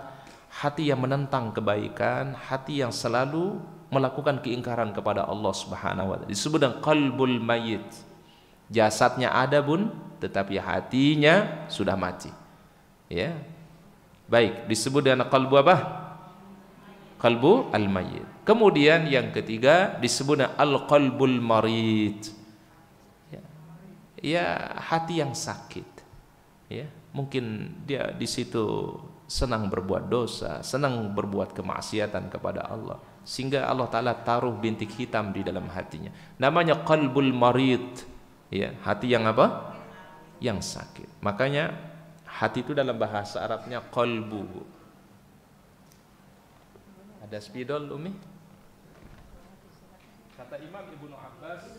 hati yang menentang kebaikan, hati yang selalu melakukan keingkaran kepada Allah Subhanahu wa taala. Disebut dengan qalbul mayyit. Jasadnya ada pun tetapi hatinya sudah mati. Ya. Baik, disebut dengan qalbu apa? Qalbu al-mayyit. Kemudian yang ketiga disebut dengan al-qalbul marid ya hati yang sakit ya mungkin dia di situ senang berbuat dosa senang berbuat kemaksiatan kepada Allah sehingga Allah taala taruh bintik hitam di dalam hatinya namanya qalbul marid ya hati yang apa yang sakit makanya hati itu dalam bahasa Arabnya qalbu ada spidol umi kata Imam Ibnu Abbas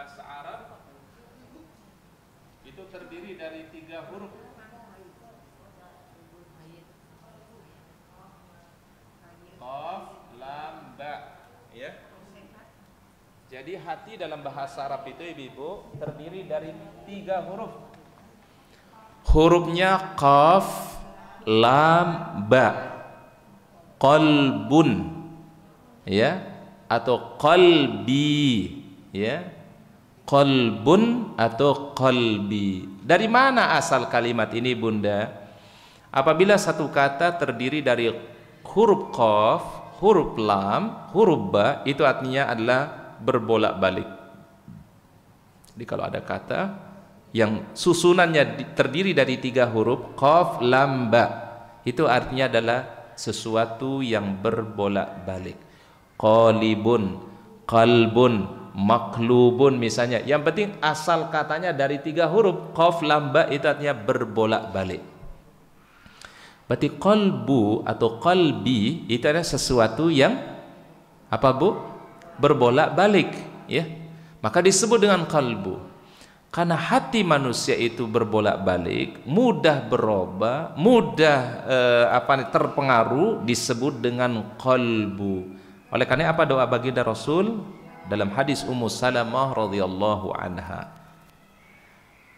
bahasa Arab itu terdiri dari tiga huruf Qaf, lam, ba ya jadi hati dalam bahasa Arab itu ibu-ibu terdiri dari tiga huruf hurufnya Qaf, lam, ba qalbun ya atau qalbi ya qalbun atau qalbi. Dari mana asal kalimat ini bunda? Apabila satu kata terdiri dari huruf qaf, huruf lam, huruf ba, itu artinya adalah berbolak-balik. Jadi kalau ada kata yang susunannya terdiri dari tiga huruf qaf, lam, ba, itu artinya adalah sesuatu yang berbolak-balik. Qalibun, qalbun, maklubun misalnya yang penting asal katanya dari tiga huruf qaf lam ba itu artinya berbolak-balik berarti qalbu atau qalbi itu adalah sesuatu yang apa Bu berbolak-balik ya maka disebut dengan qalbu karena hati manusia itu berbolak-balik, mudah berubah, mudah eh, apa terpengaruh disebut dengan qalbu. Oleh karena apa doa baginda Rasul dalam hadis Ummu Salamah radhiyallahu anha.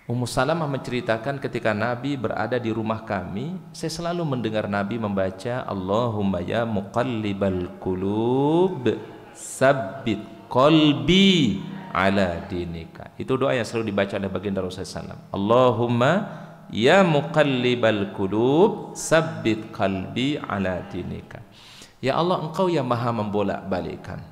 Ummu Salamah menceritakan ketika Nabi berada di rumah kami, saya selalu mendengar Nabi membaca Allahumma ya muqallibal qulub sabbit qalbi ala dinika. Itu doa yang selalu dibaca oleh baginda Rasulullah SAW. Allahumma ya muqallibal qulub sabbit qalbi ala dinika. Ya Allah engkau yang maha membolak balikan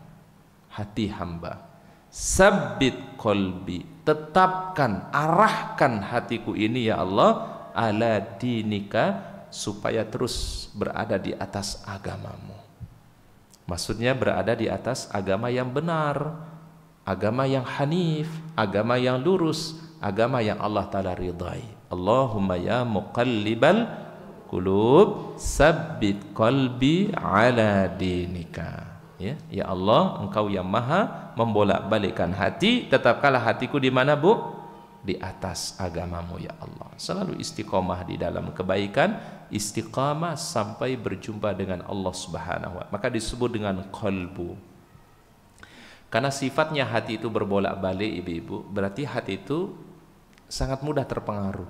hati hamba sabit kolbi tetapkan arahkan hatiku ini ya Allah ala dinika supaya terus berada di atas agamamu maksudnya berada di atas agama yang benar agama yang hanif agama yang lurus agama yang Allah Ta'ala ridhai Allahumma ya muqallibal kulub sabit kolbi ala dinika ya ya Allah engkau yang maha membolak-balikkan hati tetapkanlah hatiku di mana Bu di atas agamamu ya Allah selalu istiqomah di dalam kebaikan istiqomah sampai berjumpa dengan Allah Subhanahu wa maka disebut dengan kolbu. karena sifatnya hati itu berbolak-balik ibu-ibu berarti hati itu sangat mudah terpengaruh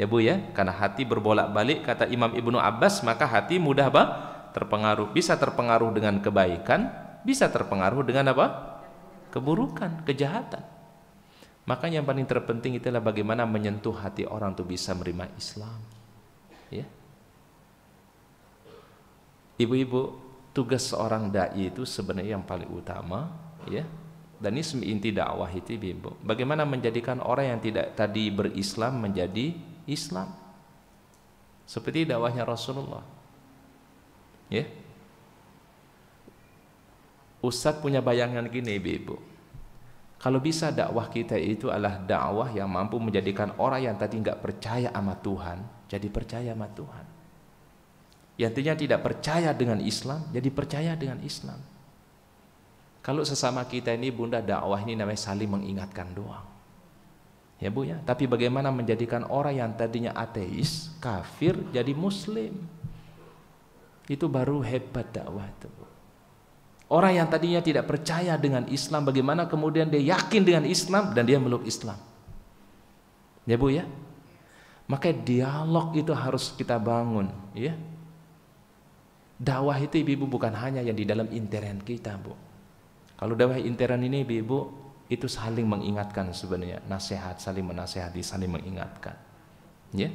ya Bu ya karena hati berbolak-balik kata Imam Ibnu Abbas maka hati mudah bang terpengaruh bisa terpengaruh dengan kebaikan bisa terpengaruh dengan apa keburukan kejahatan maka yang paling terpenting itulah bagaimana menyentuh hati orang tuh bisa menerima Islam ya ibu-ibu tugas seorang dai itu sebenarnya yang paling utama ya dan ini inti dakwah itu ibu bagaimana menjadikan orang yang tidak tadi berislam menjadi Islam seperti dakwahnya Rasulullah Ya. Ustaz punya bayangan gini ibu-ibu. Kalau bisa dakwah kita itu adalah dakwah yang mampu menjadikan orang yang tadi nggak percaya sama Tuhan jadi percaya sama Tuhan. Yang artinya tidak percaya dengan Islam jadi percaya dengan Islam. Kalau sesama kita ini bunda dakwah ini namanya saling mengingatkan doang. Ya bu ya, tapi bagaimana menjadikan orang yang tadinya ateis, kafir jadi muslim itu baru hebat dakwah itu. Orang yang tadinya tidak percaya dengan Islam, bagaimana kemudian dia yakin dengan Islam dan dia meluk Islam. Ya Bu ya? Maka dialog itu harus kita bangun, ya. Dakwah itu Ibu -ibu bukan hanya yang di dalam intern kita, Bu. Kalau dakwah intern ini Ibu -ibu itu saling mengingatkan sebenarnya, nasihat saling menasehati, saling mengingatkan. Ya.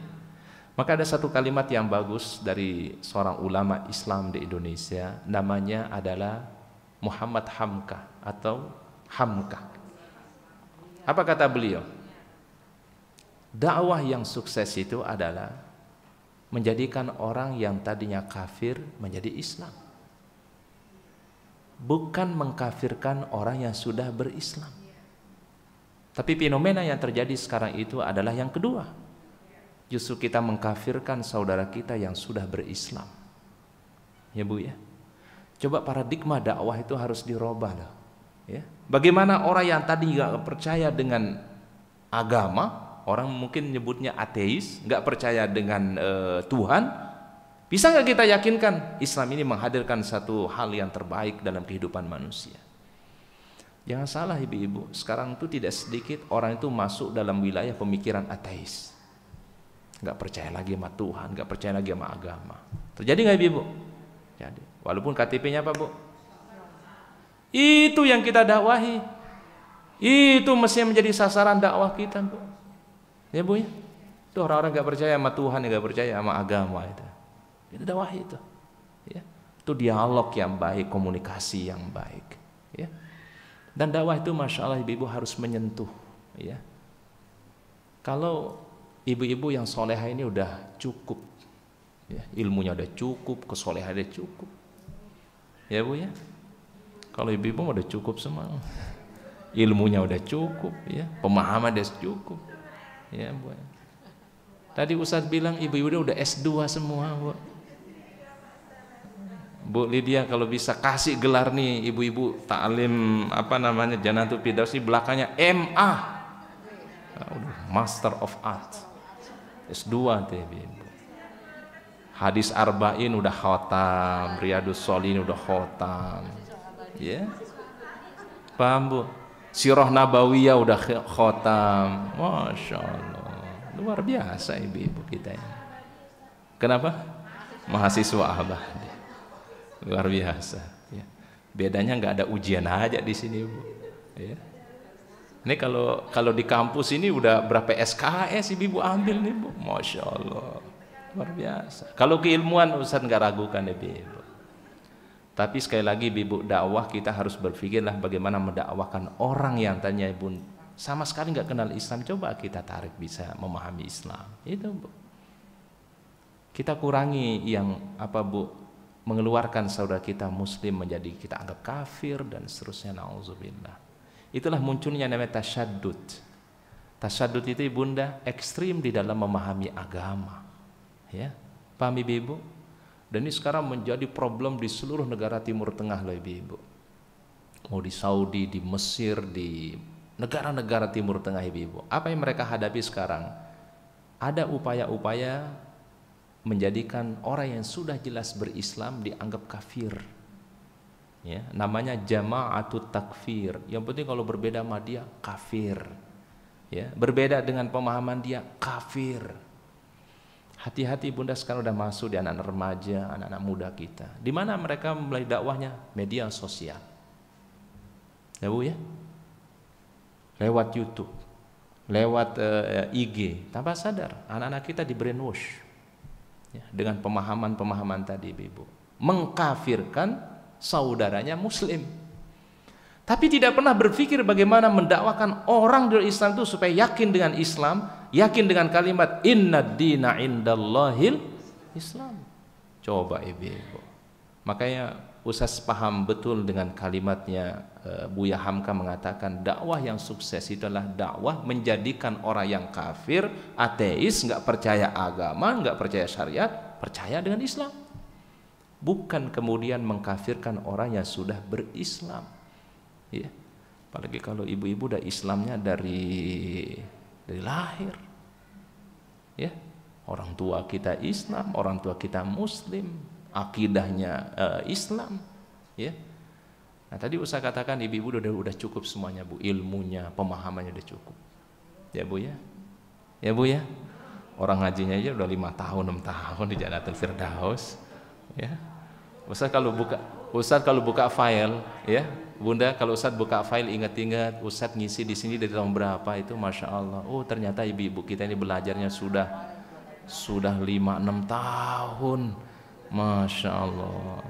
Maka ada satu kalimat yang bagus dari seorang ulama Islam di Indonesia, namanya adalah Muhammad Hamka atau Hamka. Apa kata beliau? Dakwah yang sukses itu adalah menjadikan orang yang tadinya kafir menjadi Islam. Bukan mengkafirkan orang yang sudah berislam. Tapi fenomena yang terjadi sekarang itu adalah yang kedua, justru kita mengkafirkan saudara kita yang sudah berislam. Ya Bu ya. Coba paradigma dakwah itu harus dirubah loh. Ya. Bagaimana orang yang tadi nggak percaya dengan agama, orang mungkin nyebutnya ateis, nggak percaya dengan e, Tuhan, bisa nggak kita yakinkan Islam ini menghadirkan satu hal yang terbaik dalam kehidupan manusia? Jangan salah ibu-ibu, sekarang itu tidak sedikit orang itu masuk dalam wilayah pemikiran ateis nggak percaya lagi sama Tuhan, nggak percaya lagi sama agama. Terjadi nggak ibu? Jadi, walaupun KTP-nya apa bu? Itu yang kita dakwahi. Itu mestinya menjadi sasaran dakwah kita bu. Ya bu ya. Itu orang-orang nggak percaya sama Tuhan, nggak percaya sama agama itu. Itu dakwah itu. Ya. Itu dialog yang baik, komunikasi yang baik. Ya. Dan dakwah itu masya Allah ibu, ibu harus menyentuh. Ya. Kalau ibu-ibu yang soleha ini udah cukup ya, ilmunya udah cukup kesolehan udah cukup ya bu ya kalau ibu-ibu udah cukup semua ilmunya udah cukup ya pemahaman udah cukup ya bu ya. tadi Ustadz bilang ibu-ibu udah S2 semua bu Bu Lydia kalau bisa kasih gelar nih ibu-ibu taklim apa namanya Janatul Firdaus belakangnya MA. Master of Arts S2 teh ibu. Hadis arba'in udah khotam, riadus solin udah khotam. Ya. Yeah. Paham Bu? Sirah Nabawiyah udah khotam. Masya Allah. Luar biasa ibu-ibu kita ini. Kenapa? Mahasiswa Abah. Luar biasa. Ya. Bedanya nggak ada ujian aja di sini, Bu. Ya. Ini kalau kalau di kampus ini udah berapa SKS ibu ambil nih bu, masya Allah luar biasa. Kalau keilmuan Ustaz nggak ragukan ya, ibu. Tapi sekali lagi ibu dakwah kita harus berpikirlah bagaimana mendakwahkan orang yang tanya ibu sama sekali nggak kenal Islam coba kita tarik bisa memahami Islam itu bu. Kita kurangi yang apa bu mengeluarkan saudara kita Muslim menjadi kita anggap kafir dan seterusnya. Nauzubillah. Itulah munculnya namanya tasyadud. Tasyadud itu ibunda ekstrim di dalam memahami agama. Ya, pahami ibu? Dan ini sekarang menjadi problem di seluruh negara Timur Tengah loh ibu. Mau di Saudi, di Mesir, di negara-negara Timur Tengah ibu. Apa yang mereka hadapi sekarang? Ada upaya-upaya menjadikan orang yang sudah jelas berislam dianggap kafir ya namanya jamaatut takfir yang penting kalau berbeda sama dia kafir ya berbeda dengan pemahaman dia kafir hati-hati bunda sekarang udah masuk di anak-anak remaja anak-anak muda kita di mana mereka mulai dakwahnya media sosial ya bu ya lewat YouTube lewat uh, eh, IG tanpa sadar anak-anak kita di brainwash ya, dengan pemahaman-pemahaman tadi ibu mengkafirkan saudaranya muslim. Tapi tidak pernah berpikir bagaimana mendakwakan orang dari Islam itu supaya yakin dengan Islam, yakin dengan kalimat inna dina indallahil Islam. Coba ibu-ibu. Makanya usah paham betul dengan kalimatnya eh, Buya Hamka mengatakan dakwah yang sukses itu adalah dakwah menjadikan orang yang kafir, ateis, nggak percaya agama, nggak percaya syariat, percaya dengan Islam bukan kemudian mengkafirkan orang yang sudah berislam. Ya. Apalagi kalau ibu-ibu udah Islamnya dari dari lahir. Ya. Orang tua kita Islam, orang tua kita muslim, akidahnya uh, Islam, ya. Nah, tadi usah katakan ibu-ibu udah udah cukup semuanya, Bu. Ilmunya, pemahamannya udah cukup. Ya, Bu ya. Ya, Bu ya. Orang ngajinya aja udah lima tahun, enam tahun di Jannatul Firdaus, ya. Ustaz kalau buka Ustaz kalau buka file ya Bunda kalau Ustaz buka file ingat-ingat Ustaz ngisi di sini dari tahun berapa itu Masya Allah oh ternyata ibu-ibu kita ini belajarnya sudah sudah 5-6 tahun Masya Allah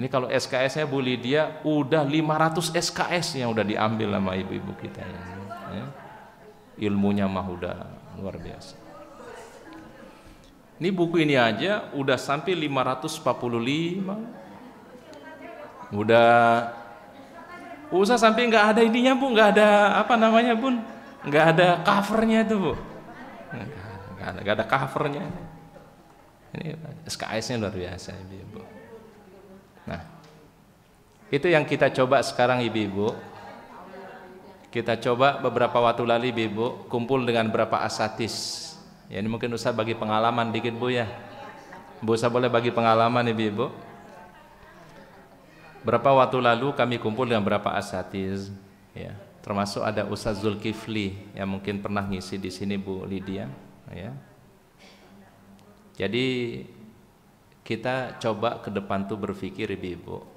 ini kalau SKS nya Bu Lydia udah 500 SKS yang udah diambil sama ibu-ibu kita ini ya. ilmunya mah udah luar biasa ini buku ini aja udah sampai 545. Udah usah sampai nggak ada ininya bu, nggak ada apa namanya pun, nggak ada covernya tuh bu, nggak ada, ada covernya. Ini SKS-nya luar biasa ibu-ibu. Nah, itu yang kita coba sekarang ibu-ibu. Kita coba beberapa waktu lalu ibu-ibu kumpul dengan beberapa asatis Ya ini mungkin usah bagi pengalaman dikit Bu ya. Bu saya boleh bagi pengalaman Ibu-ibu. Berapa waktu lalu kami kumpul dengan berapa asatiz ya. Termasuk ada Ustaz Zulkifli yang mungkin pernah ngisi di sini Bu Lydia ya. Jadi kita coba ke depan tuh berpikir Ibu-ibu.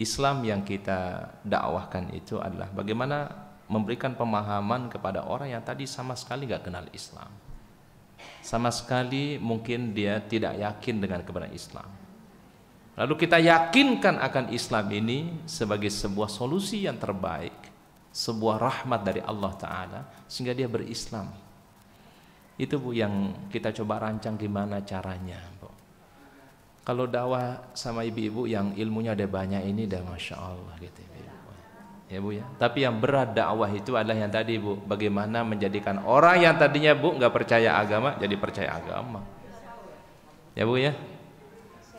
Islam yang kita dakwahkan itu adalah bagaimana memberikan pemahaman kepada orang yang tadi sama sekali nggak kenal Islam sama sekali mungkin dia tidak yakin dengan kebenaran Islam. Lalu kita yakinkan akan Islam ini sebagai sebuah solusi yang terbaik, sebuah rahmat dari Allah Ta'ala, sehingga dia berislam. Itu Bu yang kita coba rancang gimana caranya. Bu. Kalau dakwah sama ibu-ibu yang ilmunya ada banyak ini, dah Masya Allah gitu ya bu ya tapi yang berat dakwah itu adalah yang tadi bu bagaimana menjadikan orang yang tadinya bu nggak percaya agama jadi percaya agama ya bu ya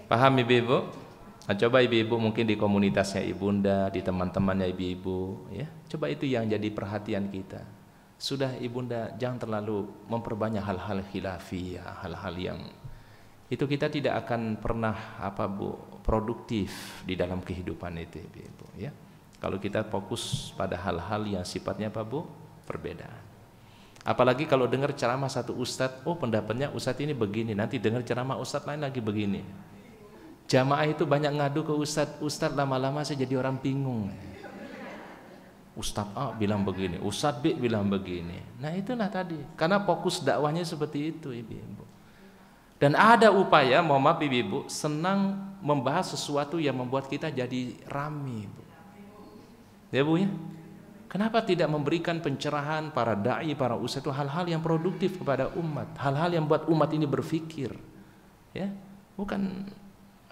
paham ibu ibu nah, coba ibu ibu mungkin di komunitasnya ibunda di teman-temannya ibu ibu ya coba itu yang jadi perhatian kita sudah ibunda jangan terlalu memperbanyak hal-hal khilafiyah hal-hal yang itu kita tidak akan pernah apa bu produktif di dalam kehidupan itu ibu, ibu ya kalau kita fokus pada hal-hal yang sifatnya apa Bu? Perbedaan. Apalagi kalau dengar ceramah satu ustadz, oh pendapatnya ustadz ini begini, nanti dengar ceramah ustadz lain lagi begini. Jamaah itu banyak ngadu ke ustadz, ustadz lama-lama saya jadi orang bingung. Ustadz A bilang begini, Ustadz B bilang begini. Nah itulah tadi, karena fokus dakwahnya seperti itu ibu-ibu. Dan ada upaya, mohon maaf ibu-ibu, senang membahas sesuatu yang membuat kita jadi rame. Ibu. Ya Bu ya. Kenapa tidak memberikan pencerahan para dai, para ustadz itu hal-hal yang produktif kepada umat, hal-hal yang buat umat ini berpikir. Ya. Bukan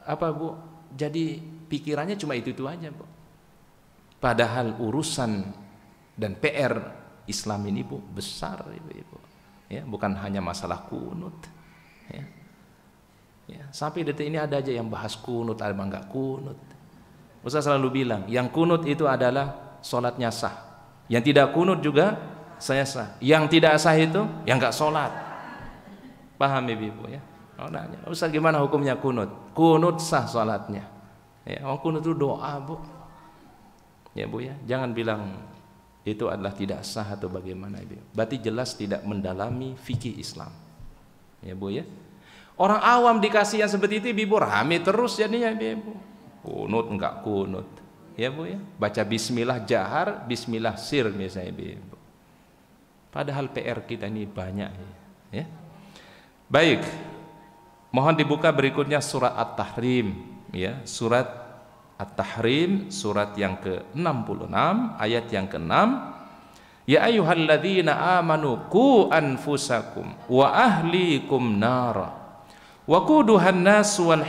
apa Bu, jadi pikirannya cuma itu-itu aja, Bu. Padahal urusan dan PR Islam ini Bu besar, Ibu-ibu. Ya, bukan hanya masalah kunut. Ya. Ya, sampai detik ini ada aja yang bahas kunut, ada yang enggak kunut Ustaz selalu bilang, yang kunut itu adalah sholatnya sah. Yang tidak kunut juga saya sah. Yang tidak sah itu yang nggak sholat. Paham ibu ya? Oh, nanya, Ustaz gimana hukumnya kunut? Kunut sah sholatnya. Ya, oh, kunut itu doa bu. Ya bu ya, jangan bilang itu adalah tidak sah atau bagaimana ibu. Berarti jelas tidak mendalami fikih Islam. Ya bu ya. Orang awam dikasih yang seperti itu ibu rame terus jadinya ibu kunut enggak kunut ya bu ya baca bismillah jahar bismillah sir misalnya bu padahal PR kita ini banyak ya baik mohon dibuka berikutnya surat at-tahrim ya surat at-tahrim surat yang ke-66 ayat yang ke-6 ya ayyuhalladzina amanu ku anfusakum wa ahlikum nara Silahkan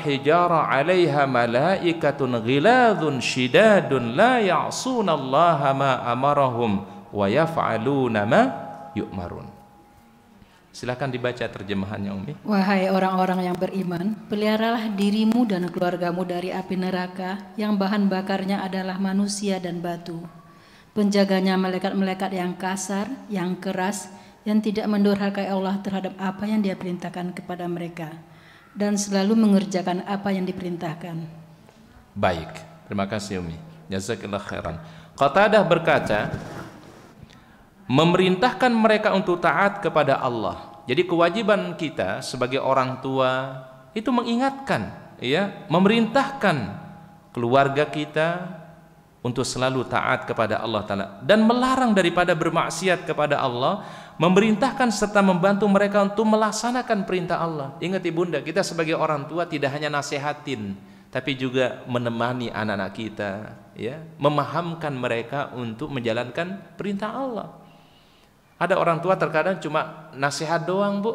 dibaca terjemahannya Umi Wahai orang-orang yang beriman Peliharalah dirimu dan keluargamu dari api neraka Yang bahan bakarnya adalah manusia dan batu Penjaganya malaikat-malaikat yang kasar, yang keras Yang tidak mendurhakai Allah terhadap apa yang dia perintahkan kepada mereka dan selalu mengerjakan apa yang diperintahkan. Baik, terima kasih Umi. Jazakallah khairan. dah berkaca memerintahkan mereka untuk taat kepada Allah. Jadi kewajiban kita sebagai orang tua itu mengingatkan, ya, memerintahkan keluarga kita untuk selalu taat kepada Allah taala dan melarang daripada bermaksiat kepada Allah memerintahkan serta membantu mereka untuk melaksanakan perintah Allah. Ingat ibunda, kita sebagai orang tua tidak hanya nasehatin, tapi juga menemani anak-anak kita, ya, memahamkan mereka untuk menjalankan perintah Allah. Ada orang tua terkadang cuma nasihat doang, Bu.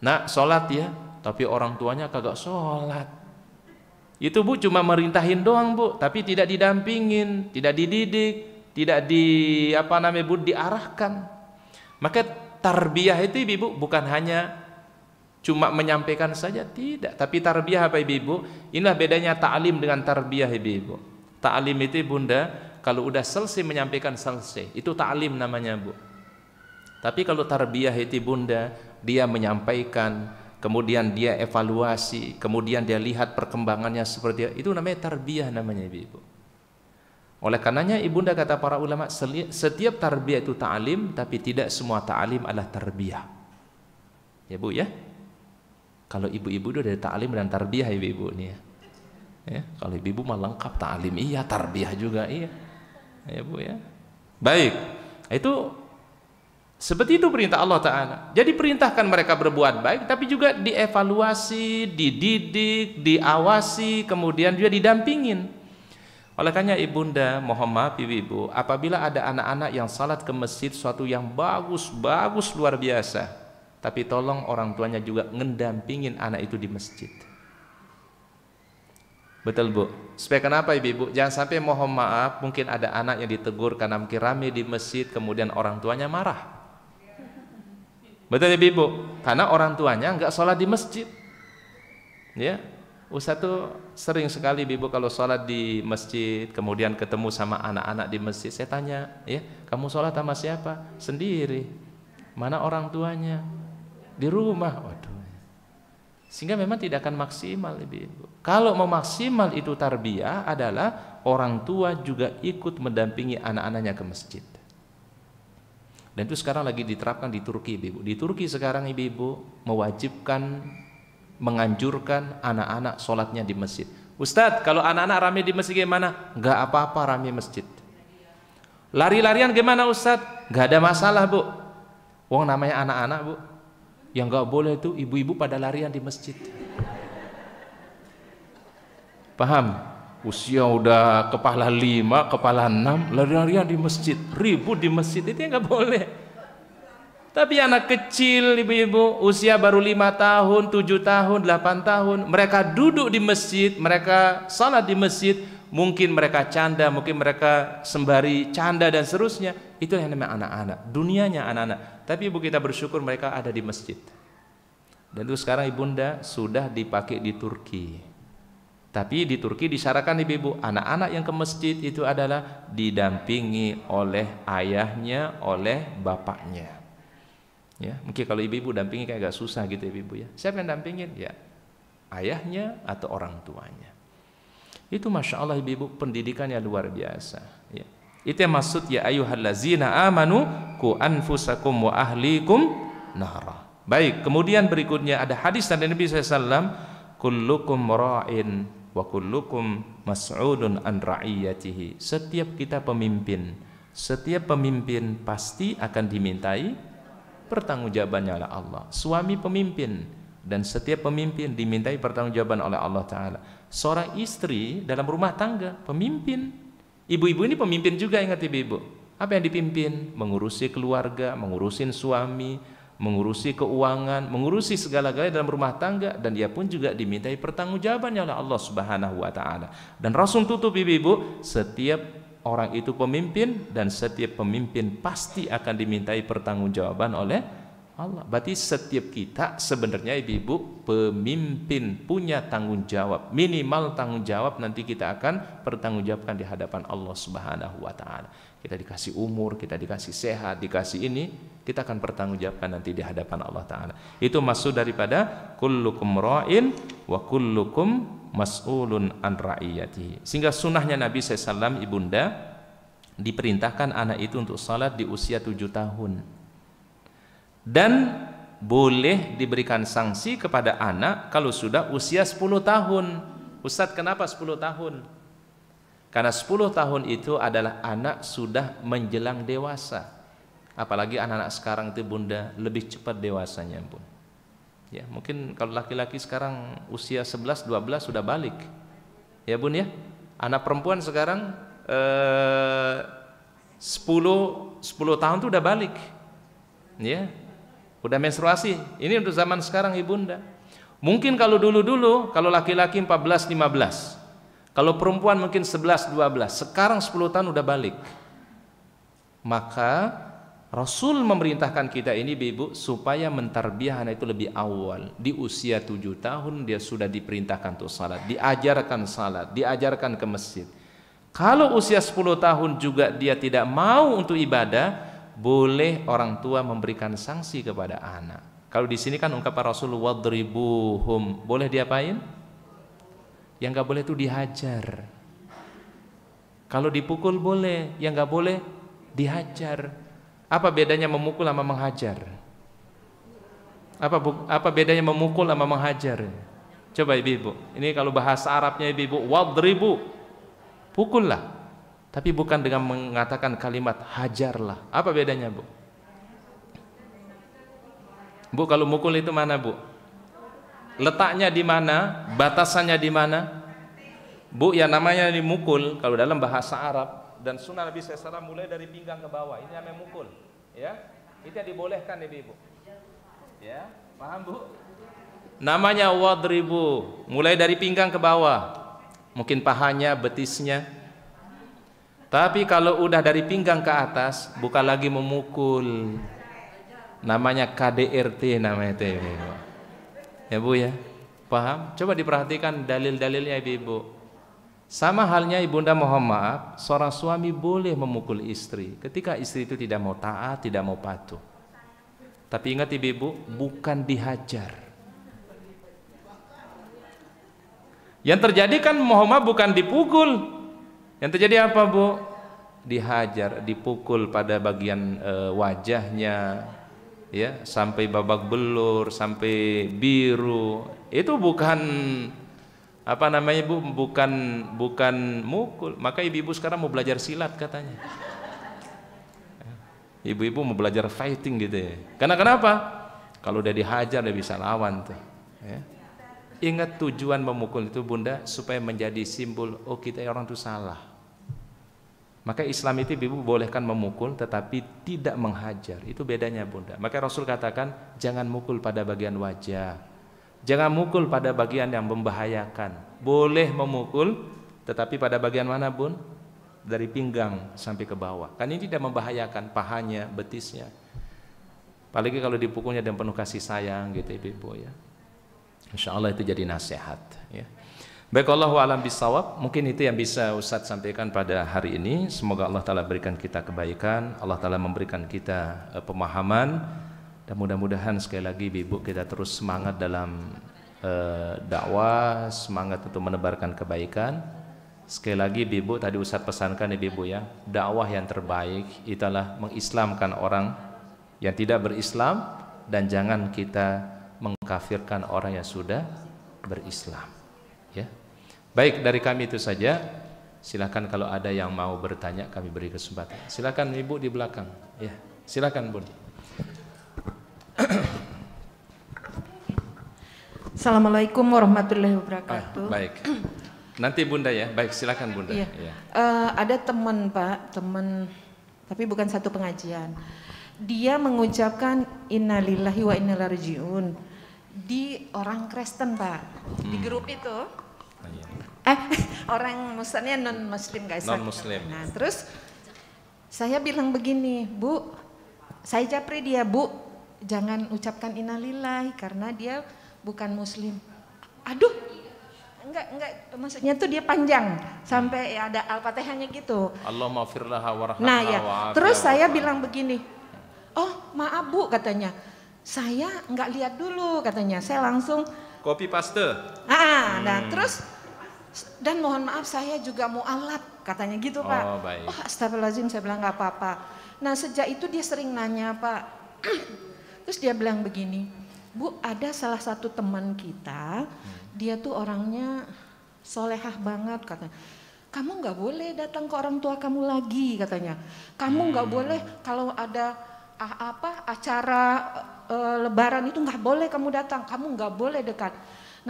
Nak, sholat ya, tapi orang tuanya kagak sholat. Itu Bu cuma merintahin doang, Bu, tapi tidak didampingin, tidak dididik, tidak di apa namanya Bu diarahkan. Maka tarbiyah itu ibu bukan hanya cuma menyampaikan saja tidak, tapi tarbiyah apa ibu? Inilah bedanya ta'lim dengan tarbiyah ibu. Ta'lim itu bunda kalau udah selesai menyampaikan selesai, itu ta'lim namanya bu. Tapi kalau tarbiyah itu bunda dia menyampaikan, kemudian dia evaluasi, kemudian dia lihat perkembangannya seperti itu namanya tarbiyah namanya ibu. Oleh karenanya ibunda kata para ulama setiap tarbiyah itu ta'alim tapi tidak semua ta'alim adalah tarbiyah. Ya Bu ya. Kalau ibu-ibu itu dari ta'alim dan tarbiyah ya, ibu-ibu ini ya. ya. Kalau ibu-ibu mah lengkap ta'alim iya, tarbiyah juga iya. Ya Bu ya. Baik. Itu seperti itu perintah Allah Ta'ala. Jadi perintahkan mereka berbuat baik, tapi juga dievaluasi, dididik, diawasi, kemudian juga didampingin. Oleh karena ibunda, mohon maaf ibu-ibu, apabila ada anak-anak yang salat ke masjid suatu yang bagus, bagus luar biasa, tapi tolong orang tuanya juga ngendampingin anak itu di masjid. Betul bu. Supaya kenapa ibu-ibu? Jangan sampai mohon maaf mungkin ada anak yang ditegur karena mungkin rame di masjid kemudian orang tuanya marah. Betul ibu-ibu? Karena orang tuanya nggak sholat di masjid. Ya, Ustaz tuh sering sekali ibu kalau sholat di masjid, kemudian ketemu sama anak-anak di masjid, saya tanya, ya kamu sholat sama siapa? Sendiri. Mana orang tuanya? Di rumah. Waduh. Sehingga memang tidak akan maksimal ibu. Kalau mau maksimal itu tarbiyah adalah orang tua juga ikut mendampingi anak-anaknya ke masjid. Dan itu sekarang lagi diterapkan di Turki ibu. Di Turki sekarang ibu-ibu mewajibkan menganjurkan anak-anak sholatnya di masjid. Ustadz, kalau anak-anak rame di masjid gimana? Nggak apa-apa rame masjid. Lari-larian gimana Ustadz? Nggak ada masalah bu. Wong namanya anak-anak bu. Yang nggak boleh itu ibu-ibu pada larian di masjid. Paham? Usia udah kepala lima, kepala enam, lari-larian di masjid, ribut di masjid, itu nggak boleh. Tapi anak kecil ibu-ibu usia baru lima tahun, tujuh tahun, delapan tahun, mereka duduk di masjid, mereka salat di masjid, mungkin mereka canda, mungkin mereka sembari canda dan seterusnya. Itu yang namanya anak-anak, dunianya anak-anak. Tapi ibu kita bersyukur mereka ada di masjid. Dan itu sekarang ibunda sudah dipakai di Turki. Tapi di Turki disarankan ibu-ibu anak-anak yang ke masjid itu adalah didampingi oleh ayahnya, oleh bapaknya. Ya, mungkin kalau ibu-ibu dampingi kayak agak susah gitu ya, ibu-ibu ya. Siapa yang dampingin? Ya, ayahnya atau orang tuanya. Itu masya Allah ibu-ibu pendidikannya luar biasa. Ya. Itu yang maksud ya ayuhallazina amanu ku anfusakum wa ahlikum nara. Baik, kemudian berikutnya ada hadis dari Nabi SAW kullukum ra'in wa kullukum mas'udun an ra'iyatihi. Setiap kita pemimpin, setiap pemimpin pasti akan dimintai pertanggungjawabannya oleh Allah. Suami pemimpin dan setiap pemimpin dimintai pertanggungjawaban oleh Allah taala. Seorang istri dalam rumah tangga pemimpin. Ibu-ibu ini pemimpin juga ingat ibu-ibu. Apa yang dipimpin? Mengurusi keluarga, mengurusin suami, mengurusi keuangan, mengurusi segala-galanya dalam rumah tangga dan dia pun juga dimintai pertanggungjawabannya oleh Allah Subhanahu wa taala. Dan Rasul tutup Ibu-ibu, setiap orang itu pemimpin dan setiap pemimpin pasti akan dimintai pertanggungjawaban oleh Allah. Berarti setiap kita sebenarnya ibu-ibu pemimpin punya tanggung jawab. Minimal tanggung jawab nanti kita akan pertanggungjawabkan di hadapan Allah Subhanahu wa taala. Kita dikasih umur, kita dikasih sehat, dikasih ini, kita akan pertanggungjawabkan nanti di hadapan Allah taala. Itu maksud daripada kullukum ra'in wa kullukum mas'ulun an ra'iyatihi. Sehingga sunnahnya Nabi SAW ibunda diperintahkan anak itu untuk salat di usia tujuh tahun. Dan boleh diberikan sanksi kepada anak kalau sudah usia 10 tahun. Ustadz kenapa 10 tahun? Karena 10 tahun itu adalah anak sudah menjelang dewasa. Apalagi anak-anak sekarang itu bunda lebih cepat dewasanya pun. Ya, mungkin kalau laki-laki sekarang usia 11, 12 sudah balik. Ya, Bun ya. Anak perempuan sekarang eh 10 10 tahun tuh udah balik. Ya. Udah menstruasi. Ini untuk zaman sekarang Ibunda. Mungkin kalau dulu-dulu kalau laki-laki 14, 15. Kalau perempuan mungkin 11, 12. Sekarang 10 tahun udah balik. Maka Rasul memerintahkan kita ini Ibu supaya mentarbiah anak itu lebih awal. Di usia tujuh tahun dia sudah diperintahkan untuk salat, diajarkan salat, diajarkan ke masjid. Kalau usia sepuluh tahun juga dia tidak mau untuk ibadah, boleh orang tua memberikan sanksi kepada anak. Kalau di sini kan ungkapan Rasul wadribuhum, boleh diapain? Yang nggak boleh itu dihajar. Kalau dipukul boleh, yang nggak boleh dihajar. Apa bedanya memukul sama menghajar? Apa apa bedanya memukul sama menghajar? Coba ibu, ini kalau bahasa Arabnya ibu, wadribu, pukullah. Tapi bukan dengan mengatakan kalimat hajarlah. Apa bedanya bu? Bu kalau mukul itu mana bu? Letaknya di mana? Batasannya di mana? Bu ya namanya dimukul kalau dalam bahasa Arab dan sunnah Nabi SAW mulai dari pinggang ke bawah. Ini yang memukul Ya, itu yang dibolehkan ibu-ibu. Ya, paham bu? Namanya wadribu, mulai dari pinggang ke bawah. Mungkin pahanya, betisnya. Tapi kalau udah dari pinggang ke atas, bukan lagi memukul. Namanya KDRT namanya itu ibu. Ya bu ya, paham? Coba diperhatikan dalil-dalilnya ibu-ibu sama halnya ibunda mohon maaf, seorang suami boleh memukul istri ketika istri itu tidak mau taat, tidak mau patuh. Tapi ingat ibu-ibu, bukan dihajar. Yang terjadi kan mohon maaf bukan dipukul. Yang terjadi apa bu? Dihajar, dipukul pada bagian e, wajahnya, ya sampai babak belur, sampai biru. Itu bukan apa namanya ibu bukan bukan mukul maka ibu-ibu sekarang mau belajar silat katanya ibu-ibu mau belajar fighting gitu ya karena kenapa kalau udah dihajar udah bisa lawan tuh ya. ingat tujuan memukul itu bunda supaya menjadi simbol oh kita orang itu salah maka Islam itu ibu bolehkan memukul tetapi tidak menghajar itu bedanya bunda maka Rasul katakan jangan mukul pada bagian wajah Jangan mukul pada bagian yang membahayakan. Boleh memukul, tetapi pada bagian mana pun dari pinggang sampai ke bawah. Kan ini tidak membahayakan pahanya, betisnya. Apalagi kalau dipukulnya dan penuh kasih sayang gitu ibu-ibu ya. Insya Allah itu jadi nasihat ya. Baik Allah alam bisawab, mungkin itu yang bisa Ustadz sampaikan pada hari ini. Semoga Allah Ta'ala berikan kita kebaikan, Allah Ta'ala memberikan kita eh, pemahaman, dan mudah-mudahan sekali lagi Ibu kita terus semangat dalam uh, dakwah, semangat untuk menebarkan kebaikan. Sekali lagi Ibu tadi Ustaz pesankan Ibu ya, dakwah yang terbaik itulah mengislamkan orang yang tidak berislam dan jangan kita mengkafirkan orang yang sudah berislam. Ya. Baik, dari kami itu saja. Silakan kalau ada yang mau bertanya kami beri kesempatan. Silakan Ibu di belakang. Ya, silakan Bun. Assalamualaikum warahmatullahi wabarakatuh. Ah, baik. Nanti Bunda ya. Baik, silakan Bunda. Iya. Ya. Uh, ada teman Pak, teman tapi bukan satu pengajian. Dia mengucapkan innalillahi wa inna rajiun di orang Kristen Pak, di hmm. grup itu. Oh, iya. Eh, orang muslimnya non muslim guys. Non muslim. Nah, terus saya bilang begini, Bu, saya capri dia, Bu, jangan ucapkan innalillahi karena dia bukan muslim. Aduh, enggak enggak maksudnya tuh dia panjang sampai ya ada al-fatihahnya gitu. Allah maafirlaha warhamha Nah ya, terus saya bilang begini, oh maaf bu katanya, saya enggak lihat dulu katanya, saya langsung Kopi paste. Ah, ah nah, hmm. nah terus dan mohon maaf saya juga mau alat katanya gitu pak. Oh baik. Oh astagfirullahaladzim saya bilang nggak apa-apa. Nah sejak itu dia sering nanya pak. Terus dia bilang begini, Bu ada salah satu teman kita, hmm. dia tuh orangnya solehah banget katanya. Kamu nggak boleh datang ke orang tua kamu lagi katanya. Kamu nggak hmm. boleh kalau ada apa acara e, lebaran itu nggak boleh kamu datang. Kamu nggak boleh dekat.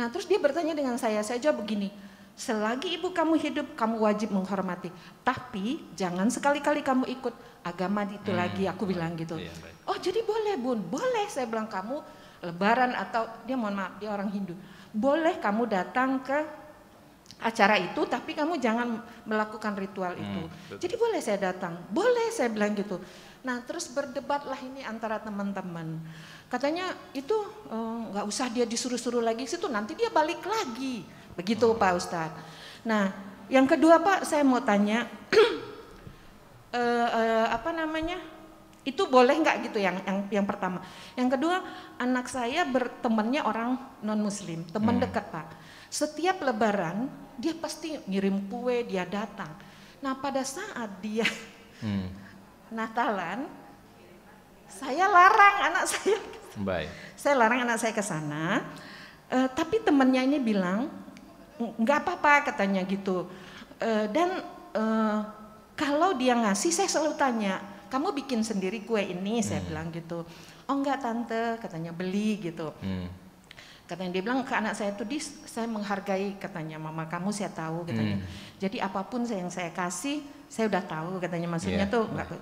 Nah terus dia bertanya dengan saya, saya jawab begini, Selagi ibu kamu hidup, kamu wajib menghormati. Tapi jangan sekali-kali kamu ikut agama itu hmm. lagi. Aku bilang gitu. Iya, oh jadi boleh bun, boleh saya bilang kamu Lebaran atau dia mohon maaf dia orang Hindu, boleh kamu datang ke acara itu, tapi kamu jangan melakukan ritual hmm, itu. Jadi boleh saya datang, boleh saya bilang gitu. Nah terus berdebatlah ini antara teman-teman. Katanya itu eh, nggak oh, usah dia disuruh-suruh lagi situ, nanti dia balik lagi Begitu Pak Ustadz. Nah, yang kedua Pak, saya mau tanya, eh, eh, apa namanya? Itu boleh nggak gitu yang, yang yang pertama. Yang kedua, anak saya bertemannya orang non Muslim, teman hmm. dekat Pak. Setiap Lebaran dia pasti ngirim kue, dia datang. Nah pada saat dia hmm. Natalan, saya larang anak saya. Baik. Saya larang anak saya ke sana. Uh, tapi temannya ini bilang nggak apa-apa katanya gitu. e, dan e, kalau dia ngasih saya selalu tanya, kamu bikin sendiri kue ini? Hmm. Saya bilang gitu. Oh enggak tante, katanya beli gitu. Hmm. Katanya dia bilang ke anak saya tuh, dis, saya menghargai katanya mama kamu saya tahu katanya. Hmm. Jadi apapun saya yang saya kasih, saya udah tahu katanya maksudnya yeah. tuh enggak. Iya.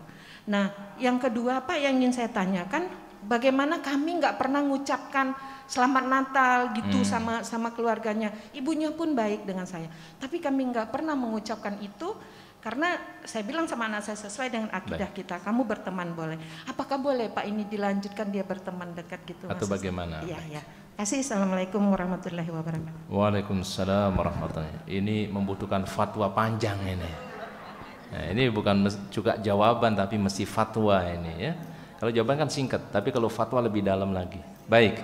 Nah, yang kedua apa yang ingin saya tanyakan, bagaimana kami nggak pernah mengucapkan selamat Natal gitu hmm. sama sama keluarganya. Ibunya pun baik dengan saya. Tapi kami nggak pernah mengucapkan itu karena saya bilang sama anak saya sesuai dengan akidah kita. Kamu berteman boleh. Apakah boleh Pak ini dilanjutkan dia berteman dekat gitu? Atau Mas bagaimana? Iya iya. Kasih assalamualaikum warahmatullahi wabarakatuh. Waalaikumsalam warahmatullahi. Ini membutuhkan fatwa panjang ini. Nah, ini bukan juga jawaban tapi mesti fatwa ini ya. Kalau jawaban kan singkat, tapi kalau fatwa lebih dalam lagi. Baik.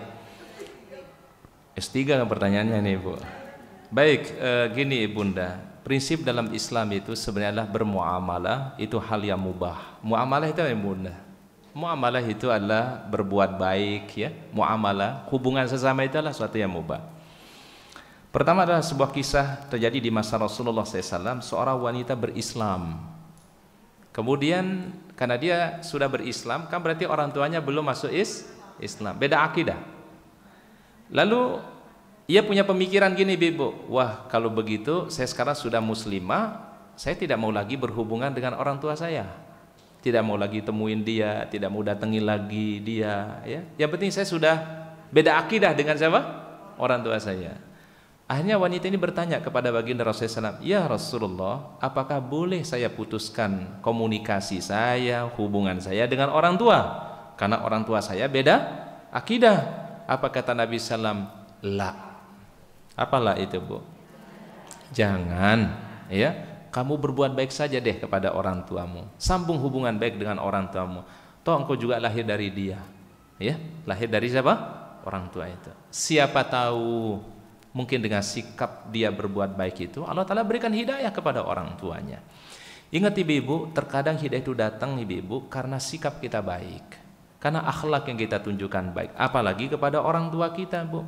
S3 kan pertanyaannya nih Bu. Baik, e, gini Bunda, prinsip dalam Islam itu sebenarnya adalah bermuamalah itu hal yang mubah. Muamalah itu yang Ibunda. Muamalah itu adalah berbuat baik ya. Muamalah, hubungan sesama itu adalah suatu yang mubah. Pertama adalah sebuah kisah terjadi di masa Rasulullah SAW, seorang wanita berislam. Kemudian karena dia sudah berislam, kan berarti orang tuanya belum masuk is Islam. Beda akidah. Lalu ia punya pemikiran gini Bibu, wah kalau begitu saya sekarang sudah muslimah, saya tidak mau lagi berhubungan dengan orang tua saya. Tidak mau lagi temuin dia, tidak mau datangi lagi dia, ya. Yang penting saya sudah beda akidah dengan siapa? Orang tua saya. Akhirnya wanita ini bertanya kepada baginda Rasulullah SAW, Ya Rasulullah, apakah boleh saya putuskan komunikasi saya, hubungan saya dengan orang tua? Karena orang tua saya beda akidah. Apa kata Nabi Sallam? La. Apa la itu bu? Jangan, ya. Kamu berbuat baik saja deh kepada orang tuamu. Sambung hubungan baik dengan orang tuamu. Toh engkau juga lahir dari dia, ya. Lahir dari siapa? Orang tua itu. Siapa tahu mungkin dengan sikap dia berbuat baik itu Allah Taala berikan hidayah kepada orang tuanya. Ingat ibu-ibu, terkadang hidayah itu datang ibu-ibu karena sikap kita baik. Karena akhlak yang kita tunjukkan baik, apalagi kepada orang tua kita, Bu.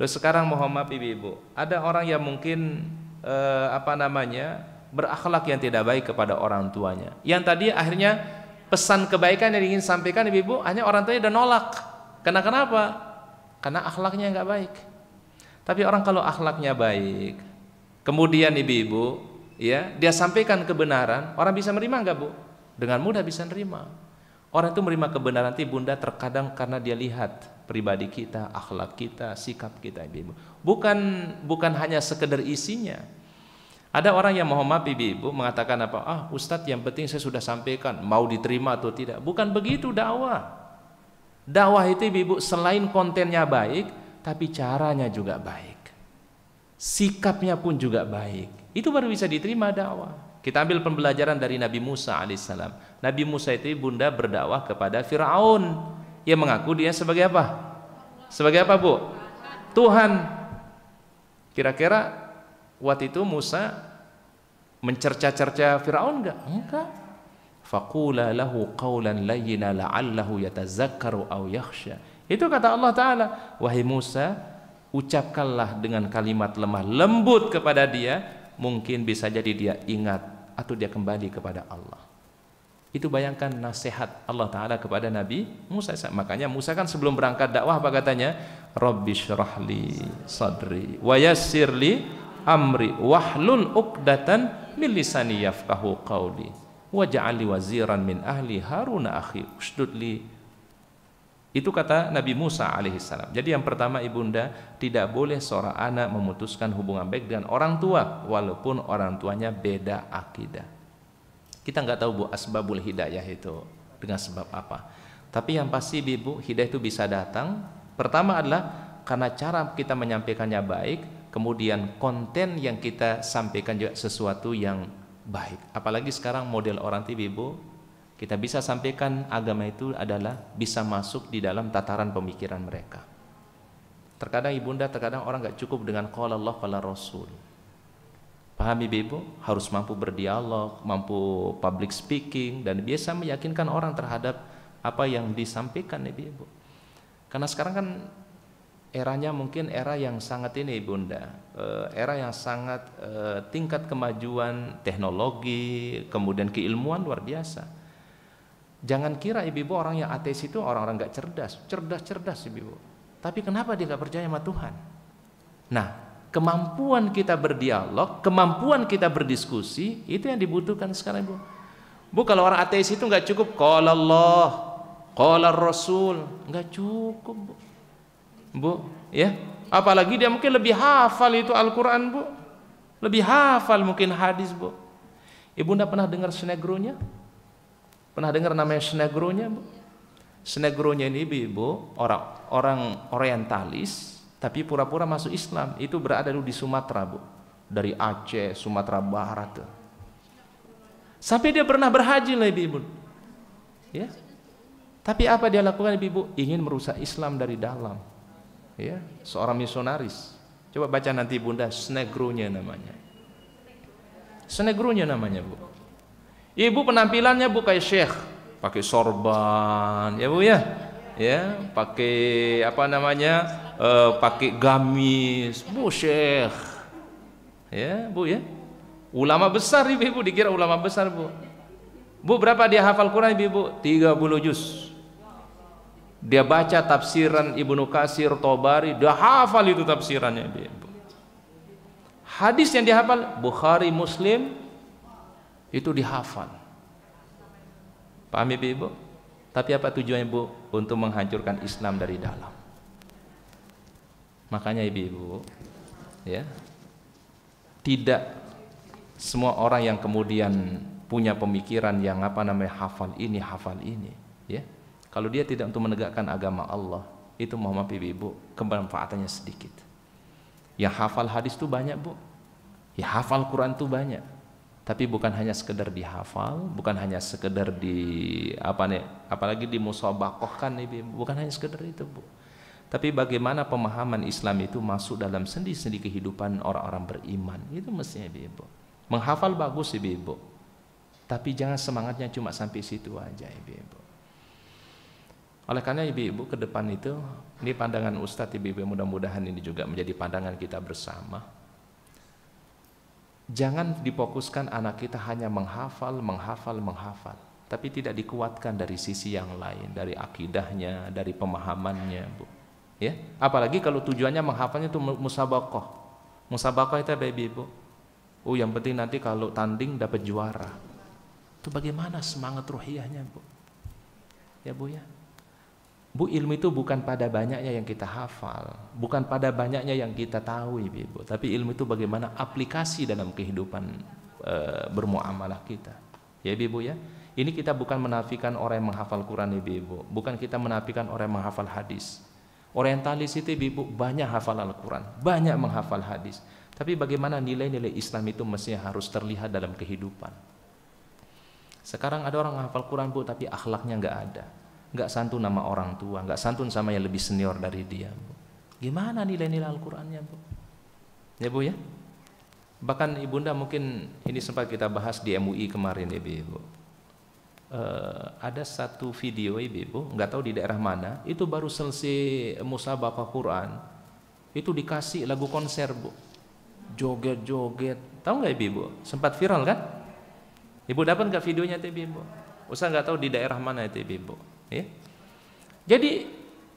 Lalu sekarang mohon maaf Ibu, ada orang yang mungkin eh, apa namanya? berakhlak yang tidak baik kepada orang tuanya. Yang tadi akhirnya pesan kebaikan yang ingin sampaikan Ibu ibu hanya orang tuanya udah nolak. Karena kenapa? Karena akhlaknya nggak baik. Tapi orang kalau akhlaknya baik, kemudian ibu-ibu, ya dia sampaikan kebenaran, orang bisa menerima nggak bu? Dengan mudah bisa menerima Orang itu menerima kebenaran itu bunda terkadang karena dia lihat pribadi kita, akhlak kita, sikap kita ibu. Bukan bukan hanya sekedar isinya. Ada orang yang mohon maaf ibu-ibu mengatakan apa? Ah Ustadz yang penting saya sudah sampaikan mau diterima atau tidak. Bukan begitu dakwah. Dakwah itu ibu-ibu selain kontennya baik tapi caranya juga baik. Sikapnya pun juga baik. Itu baru bisa diterima dakwah. Kita ambil pembelajaran dari Nabi Musa alaihissalam. Nabi Musa itu bunda berdakwah kepada Firaun ia mengaku dia sebagai apa? Sebagai apa bu? Tuhan. Kira-kira waktu itu Musa mencerca-cerca Firaun enggak? Enggak. Faqula lahu qawlan layyina la'allahu yatazakkaru aw yakhsha. Itu kata Allah Ta'ala Wahai Musa Ucapkanlah dengan kalimat lemah lembut kepada dia Mungkin bisa jadi dia ingat atau dia kembali kepada Allah. Itu bayangkan nasihat Allah Ta'ala kepada Nabi Musa. Makanya Musa kan sebelum berangkat dakwah apa katanya? Rabbi syrahli sadri wa yassirli amri wahlul uqdatan min lisani yafqahu qawli wa ja'ali waziran min ahli haruna akhi usdud li Itu kata Nabi Musa alaihissalam. Jadi yang pertama ibunda tidak boleh seorang anak memutuskan hubungan baik dengan orang tua walaupun orang tuanya beda akidah. Kita nggak tahu bu asbabul hidayah itu dengan sebab apa. Tapi yang pasti ibu hidayah itu bisa datang. Pertama adalah karena cara kita menyampaikannya baik, kemudian konten yang kita sampaikan juga sesuatu yang baik. Apalagi sekarang model orang tibi ibu kita bisa sampaikan agama itu adalah bisa masuk di dalam tataran pemikiran mereka. Terkadang ibunda, terkadang orang nggak cukup dengan qala Allah qala Rasul. Pahami Bebo harus mampu berdialog, mampu public speaking dan biasa meyakinkan orang terhadap apa yang disampaikan nih bebo. Karena sekarang kan eranya mungkin era yang sangat ini ibunda, eh, era yang sangat eh, tingkat kemajuan teknologi, kemudian keilmuan luar biasa Jangan kira ibu-ibu orang yang ateis itu orang-orang nggak cerdas, cerdas-cerdas ibu-ibu. Tapi kenapa dia nggak percaya sama Tuhan? Nah, kemampuan kita berdialog, kemampuan kita berdiskusi itu yang dibutuhkan sekarang ibu. Bu kalau orang ateis itu nggak cukup kalau Allah, kalau Rasul nggak cukup bu. Bu, ya apalagi dia mungkin lebih hafal itu Al-Quran bu, lebih hafal mungkin hadis bu. Ibu ndak pernah dengar nya? Pernah dengar namanya Senegronya, Bu? Senegronya ini ibu-ibu orang orang orientalis tapi pura-pura masuk Islam. Itu berada di Sumatera, Bu. Dari Aceh, Sumatera Barat tuh. Sampai dia pernah berhaji lah ibu-ibu. Ya. Tapi apa dia lakukan ibu-ibu? Ingin merusak Islam dari dalam. Ya, seorang misionaris. Coba baca nanti Bunda, Senegronya namanya. Senegronya namanya, Bu. Ibu penampilannya Bu kayak syekh, pakai sorban, ya Bu ya. Ya, pakai apa namanya? Uh, pakai gamis, Bu syekh. Ya, Bu ya. Ulama besar Ibu, Ibu dikira ulama besar Bu. Bu berapa dia hafal Quran Ibu? ibu? 30 juz. Dia baca tafsiran Ibnu Kasir, Tobari, dia hafal itu tafsirannya Ibu. Hadis yang dihafal Bukhari, Muslim, itu dihafal. Paham ibu-ibu? Tapi apa tujuannya ibu Untuk menghancurkan Islam dari dalam. Makanya ibu-ibu, ya, tidak semua orang yang kemudian punya pemikiran yang apa namanya hafal ini hafal ini, ya. Kalau dia tidak untuk menegakkan agama Allah, itu mohon maaf ibu-ibu, kemanfaatannya sedikit. Yang hafal hadis itu banyak bu, ya hafal Quran itu banyak, tapi bukan hanya sekedar dihafal, bukan hanya sekedar di apa nih, apalagi di kan nih, bukan hanya sekedar itu, Bu. Tapi bagaimana pemahaman Islam itu masuk dalam sendi-sendi kehidupan orang-orang beriman, itu mestinya Ibu. Menghafal bagus sih Ibu. Tapi jangan semangatnya cuma sampai situ aja Ibu. Oleh karena Ibu-ibu ke depan itu, ini pandangan Ustadz Ibu-ibu mudah-mudahan ini juga menjadi pandangan kita bersama Jangan difokuskan anak kita hanya menghafal, menghafal, menghafal, tapi tidak dikuatkan dari sisi yang lain, dari akidahnya, dari pemahamannya, Bu. Ya, apalagi kalau tujuannya menghafalnya itu musabakoh. Musabakoh itu baby, Bu. Oh, yang penting nanti kalau tanding dapat juara. Itu bagaimana semangat ruhiyahnya, Bu? Ya, Bu ya. Bu ilmu itu bukan pada banyaknya yang kita hafal, bukan pada banyaknya yang kita tahu Ibu, -ibu. tapi ilmu itu bagaimana aplikasi dalam kehidupan e, bermuamalah kita. Ya Ibu -ibu ya. Ini kita bukan menafikan orang yang menghafal Quran Ibu, -ibu. bukan kita menafikan orang yang menghafal hadis. Orientalis itu Ibu banyak hafal Al-Quran, banyak menghafal hadis. Tapi bagaimana nilai-nilai Islam itu mestinya harus terlihat dalam kehidupan. Sekarang ada orang menghafal Quran Bu tapi akhlaknya nggak ada nggak santun nama orang tua, nggak santun sama yang lebih senior dari dia. Bu. Gimana nilai-nilai Al-Qur'annya, Bu? Ya, Bu ya. Bahkan Ibunda mungkin ini sempat kita bahas di MUI kemarin, ya, Bu. E, eh, ada satu video ya, Bu, nggak tahu di daerah mana, itu baru selesai musabakah Quran. Itu dikasih lagu konser, Bu. Joget-joget. Tahu nggak Ibu, Ibu? Sempat viral kan? Ibu dapat nggak videonya ya, Bu? Usah nggak tahu di daerah mana ya, Bu. Ya. Jadi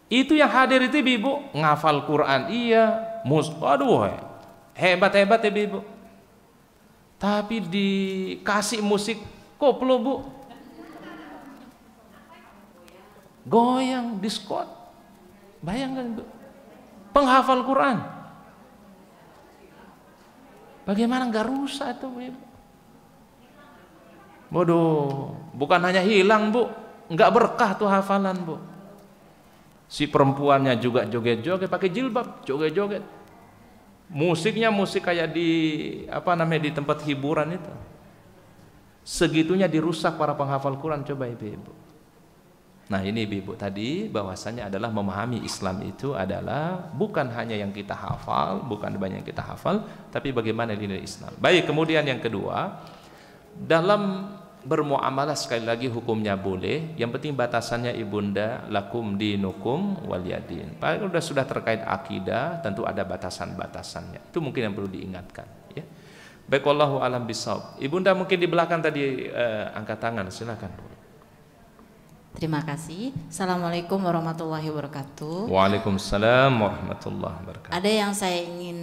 itu yang hadir itu ibu ngafal Quran iya, mus, aduh hebat hebat ya ibu. Tapi dikasih musik koplo bu, goyang diskot, bayangkan bu, penghafal Quran. Bagaimana nggak rusak itu ibu? Bodoh, bukan hanya hilang bu, nggak berkah tuh hafalan bu si perempuannya juga joget-joget pakai jilbab joget-joget musiknya musik kayak di apa namanya di tempat hiburan itu segitunya dirusak para penghafal Quran coba ibu-ibu nah ini ibu-ibu tadi bahwasanya adalah memahami Islam itu adalah bukan hanya yang kita hafal bukan banyak yang kita hafal tapi bagaimana nilai Islam baik kemudian yang kedua dalam bermuamalah sekali lagi hukumnya boleh yang penting batasannya ibunda lakum dinukum waliyadin kalau sudah sudah terkait akidah tentu ada batasan-batasannya itu mungkin yang perlu diingatkan ya baik wallahu alam bisawab ibunda mungkin di belakang tadi eh, angkat tangan silakan Terima kasih. Assalamualaikum warahmatullahi wabarakatuh. Waalaikumsalam warahmatullahi wabarakatuh. Ada yang saya ingin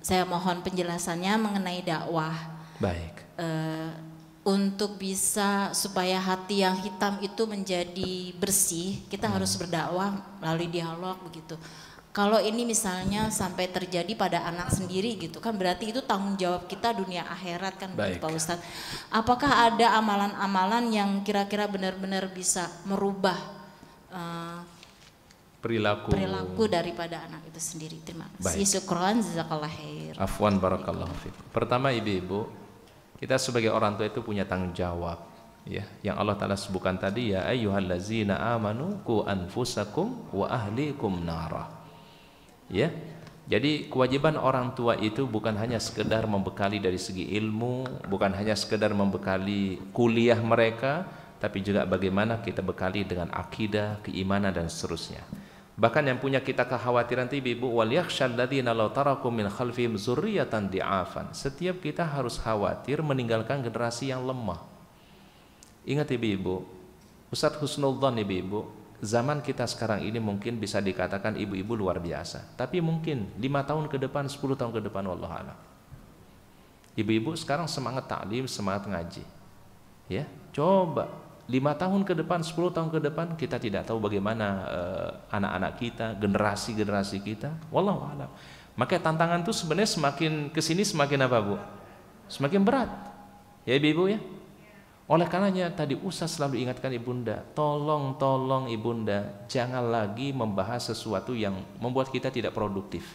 saya mohon penjelasannya mengenai dakwah. Baik. Eh, untuk bisa supaya hati yang hitam itu menjadi bersih, kita hmm. harus berdakwah melalui dialog begitu. Kalau ini misalnya sampai terjadi pada anak sendiri gitu kan berarti itu tanggung jawab kita dunia akhirat kan Baik. Pak Ustadz. Apakah ada amalan-amalan yang kira-kira benar-benar bisa merubah uh, perilaku perilaku daripada anak itu sendiri? Terima kasih. Syukron jazakallah khair. Afwan barakallahu Pertama ibu-ibu kita sebagai orang tua itu punya tanggung jawab ya yang Allah taala sebutkan tadi ya ayyuhallazina amanu ku anfusakum wa ahlikum nara. Ya. Jadi kewajiban orang tua itu bukan hanya sekedar membekali dari segi ilmu, bukan hanya sekedar membekali kuliah mereka, tapi juga bagaimana kita bekali dengan akidah, keimanan dan seterusnya. Bahkan yang punya kita kekhawatiran tibi ibu wal yakhshalladzina law tarakum min khalfihim dzurriatan di'afan. Setiap kita harus khawatir meninggalkan generasi yang lemah. Ingat ibu-ibu, Ustadz Husnul Dhan ibu-ibu, zaman kita sekarang ini mungkin bisa dikatakan ibu-ibu luar biasa. Tapi mungkin 5 tahun ke depan, 10 tahun ke depan Allah alam. Ibu-ibu sekarang semangat taklim, semangat ngaji. Ya, coba lima tahun ke depan, 10 tahun ke depan kita tidak tahu bagaimana eh, anak-anak uh, kita, generasi-generasi kita. Wallahu a'lam. Maka tantangan itu sebenarnya semakin kesini semakin apa bu? Semakin berat. Ya ibu-ibu ya. Oleh karenanya tadi usah selalu ingatkan ibunda, tolong tolong ibunda, jangan lagi membahas sesuatu yang membuat kita tidak produktif.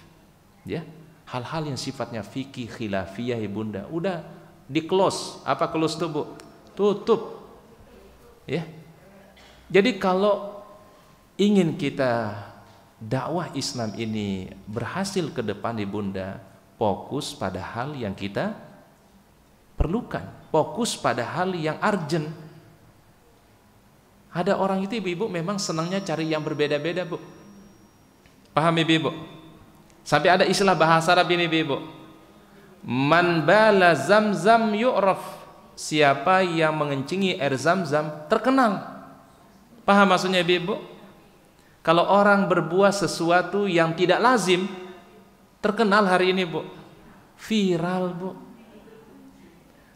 Ya, hal-hal yang sifatnya fikih khilafiyah ibunda, udah di close. Apa close tuh bu? Tutup Ya. Jadi kalau ingin kita dakwah Islam ini berhasil ke depan di Bunda, fokus pada hal yang kita perlukan, fokus pada hal yang urgent. Ada orang itu ibu-ibu memang senangnya cari yang berbeda-beda, Bu. Pahami, ibu-ibu? Sampai ada istilah bahasa Arab ini ibu-ibu. Man bala zam-zam yu'raf siapa yang mengencingi air zam-zam terkenang. Paham maksudnya ibu-ibu? Kalau orang berbuat sesuatu yang tidak lazim, terkenal hari ini bu. Viral bu.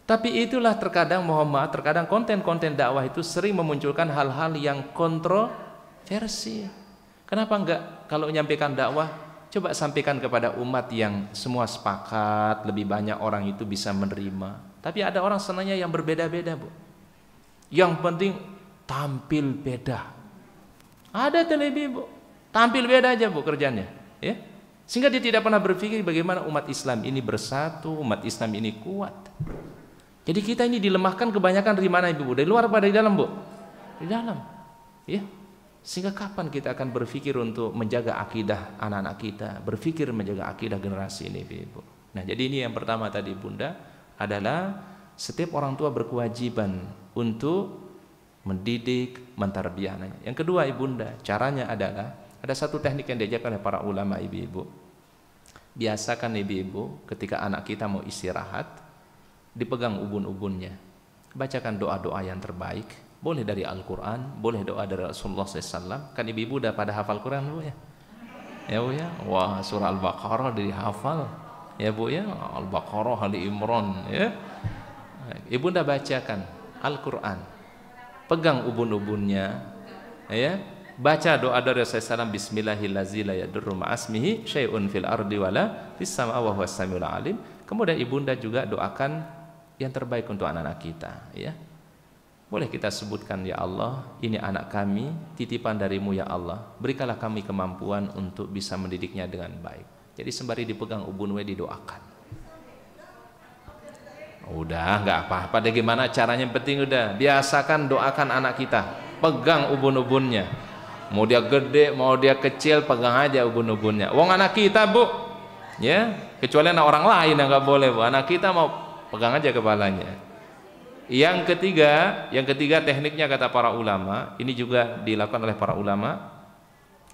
Tapi itulah terkadang Muhammad, terkadang konten-konten dakwah itu sering memunculkan hal-hal yang kontroversi. Kenapa enggak kalau menyampaikan dakwah coba sampaikan kepada umat yang semua sepakat, lebih banyak orang itu bisa menerima. Tapi ada orang senangnya yang berbeda-beda, Bu. Yang penting tampil beda. Ada terlebih, Bu. Tampil beda aja, Bu, kerjanya, ya. Sehingga dia tidak pernah berpikir bagaimana umat Islam ini bersatu, umat Islam ini kuat. Jadi kita ini dilemahkan kebanyakan dari mana Ibu? Dari luar pada di dalam, Bu? Di dalam. Ya. Sehingga kapan kita akan berpikir untuk menjaga akidah anak-anak kita, berpikir menjaga akidah generasi ini, Ibu? Nah, jadi ini yang pertama tadi Bunda, adalah setiap orang tua berkewajiban untuk mendidik, mentarbiah anaknya. Yang kedua ibunda, caranya adalah ada satu teknik yang diajarkan oleh para ulama ibu-ibu. Biasakan ibu-ibu ketika anak kita mau istirahat, dipegang ubun-ubunnya. Bacakan doa-doa yang terbaik, boleh dari Al-Quran, boleh doa dari Rasulullah SAW. Kan ibu-ibu udah pada hafal Quran dulu ya? Ya, ya? Wah surah Al-Baqarah dihafal. hafal ya Bu ya Al-Baqarah Ali Imran ya Ibunda bacakan Al-Qur'an pegang ubun-ubunnya ya baca doa dari Rasulullah SAW Bismillahirrahmanirrahim asmihi syai'un fil ardi wala fis wa huwas samiul alim kemudian ibunda juga doakan yang terbaik untuk anak-anak kita ya boleh kita sebutkan ya Allah, ini anak kami, titipan darimu ya Allah. Berikanlah kami kemampuan untuk bisa mendidiknya dengan baik. Jadi sembari dipegang ubun we didoakan. Udah nggak apa-apa deh gimana caranya yang penting udah biasakan doakan anak kita. Pegang ubun-ubunnya. Mau dia gede, mau dia kecil, pegang aja ubun-ubunnya. Wong anak kita, Bu. Ya, kecuali anak orang lain yang nggak boleh, Bu. Anak kita mau pegang aja kepalanya. Yang ketiga, yang ketiga tekniknya kata para ulama, ini juga dilakukan oleh para ulama.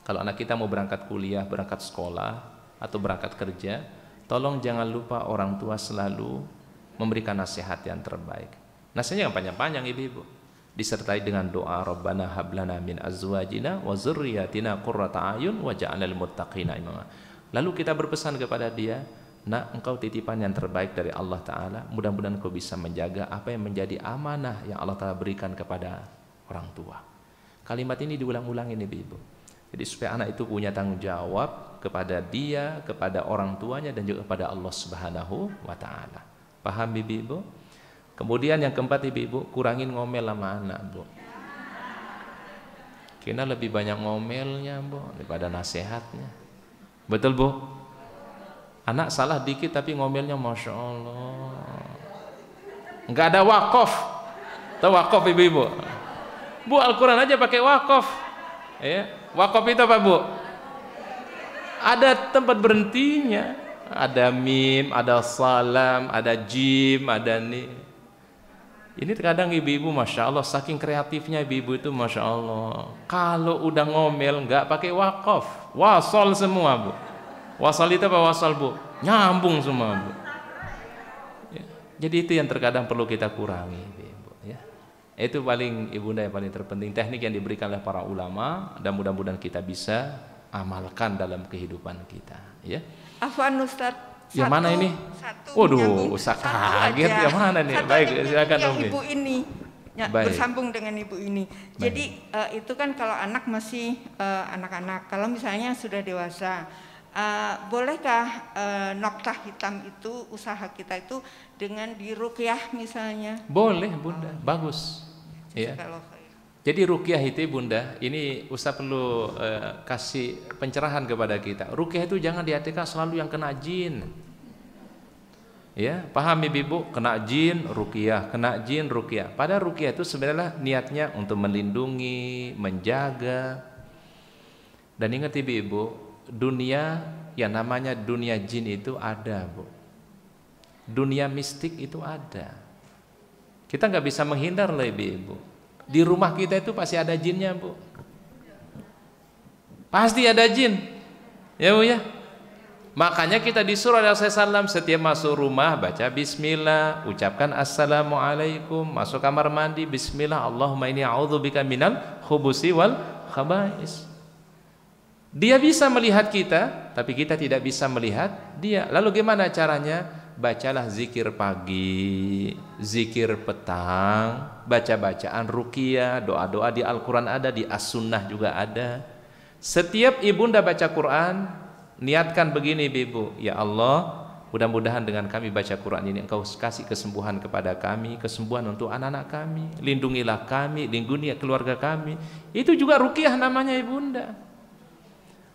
Kalau anak kita mau berangkat kuliah, berangkat sekolah, atau berangkat kerja, tolong jangan lupa orang tua selalu memberikan nasihat yang terbaik. Nasihatnya yang panjang-panjang ibu-ibu disertai dengan doa Rabbana hablana min azwajina wa zurriyatina qurrata ayun ja'alal muttaqina imama. Lalu kita berpesan kepada dia, "Nak, engkau titipan yang terbaik dari Allah taala. Mudah-mudahan kau bisa menjaga apa yang menjadi amanah yang Allah taala berikan kepada orang tua." Kalimat ini diulang-ulang ini Ibu. Jadi supaya anak itu punya tanggung jawab kepada dia, kepada orang tuanya dan juga kepada Allah Subhanahu wa taala. Paham Bibi Ibu? Kemudian yang keempat Ibu Ibu, kurangin ngomel sama anak, Bu. Kita lebih banyak ngomelnya, Bu, daripada nasihatnya. Betul, Bu? Anak salah dikit tapi ngomelnya Masya Allah. Enggak ada wakaf. Tahu wakaf ibu-ibu? Bu, Al-Quran aja pakai wakaf. Ya, Wakaf itu apa bu? Ada tempat berhentinya. Ada mim, ada salam, ada jim, ada ni. Ini terkadang ibu-ibu Masya Allah saking kreatifnya ibu-ibu itu Masya Allah Kalau udah ngomel nggak pakai wakaf Wasol semua bu Wasol itu apa wasol bu? Nyambung semua bu ya, Jadi itu yang terkadang perlu kita kurangi itu paling ibunda yang paling terpenting teknik yang diberikan oleh para ulama dan mudah-mudahan kita bisa amalkan dalam kehidupan kita, ya. Afwan Ustaz. Yang mana ini? Satu. Waduh, usah kaget yang mana nih? Satu Baik, silakan Om. Ibu ini ya, bersambung dengan ibu ini. Baik. Jadi uh, itu kan kalau anak masih eh, anak-anak. Uh, anak -anak. kalau misalnya sudah dewasa Eh, bolehkah uh, noktah hitam itu usaha kita itu dengan dirukyah misalnya? Boleh bunda, oh. bagus. Ya. Jadi rukyah itu bunda, ini usah perlu uh, kasih pencerahan kepada kita. Rukyah itu jangan diartikan selalu yang kena jin. Ya, pahami Bibu, kena jin, rukyah, kena jin, rukyah. Pada rukyah itu sebenarnya niatnya untuk melindungi, menjaga. Dan ingat ibu dunia yang namanya dunia jin itu ada, Bu. Dunia mistik itu ada. Kita nggak bisa menghindar lebih, Bu. Di rumah kita itu pasti ada jinnya, Bu. Pasti ada jin. Ya, Bu ya. Makanya kita disuruh oleh Rasulullah setiap masuk rumah baca bismillah, ucapkan assalamualaikum, masuk kamar mandi bismillah, Allahumma ini a'udzubika minal khubusi wal khaba'is. Dia bisa melihat kita, tapi kita tidak bisa melihat dia. Lalu gimana caranya? Bacalah zikir pagi, zikir petang, baca-bacaan rukia, doa-doa di Al-Quran ada, di As-Sunnah juga ada. Setiap ibunda baca Quran, niatkan begini ibu, ya Allah, mudah-mudahan dengan kami baca Quran ini engkau kasih kesembuhan kepada kami, kesembuhan untuk anak-anak kami, lindungilah kami, lindungi keluarga kami. Itu juga rukiah namanya ibunda.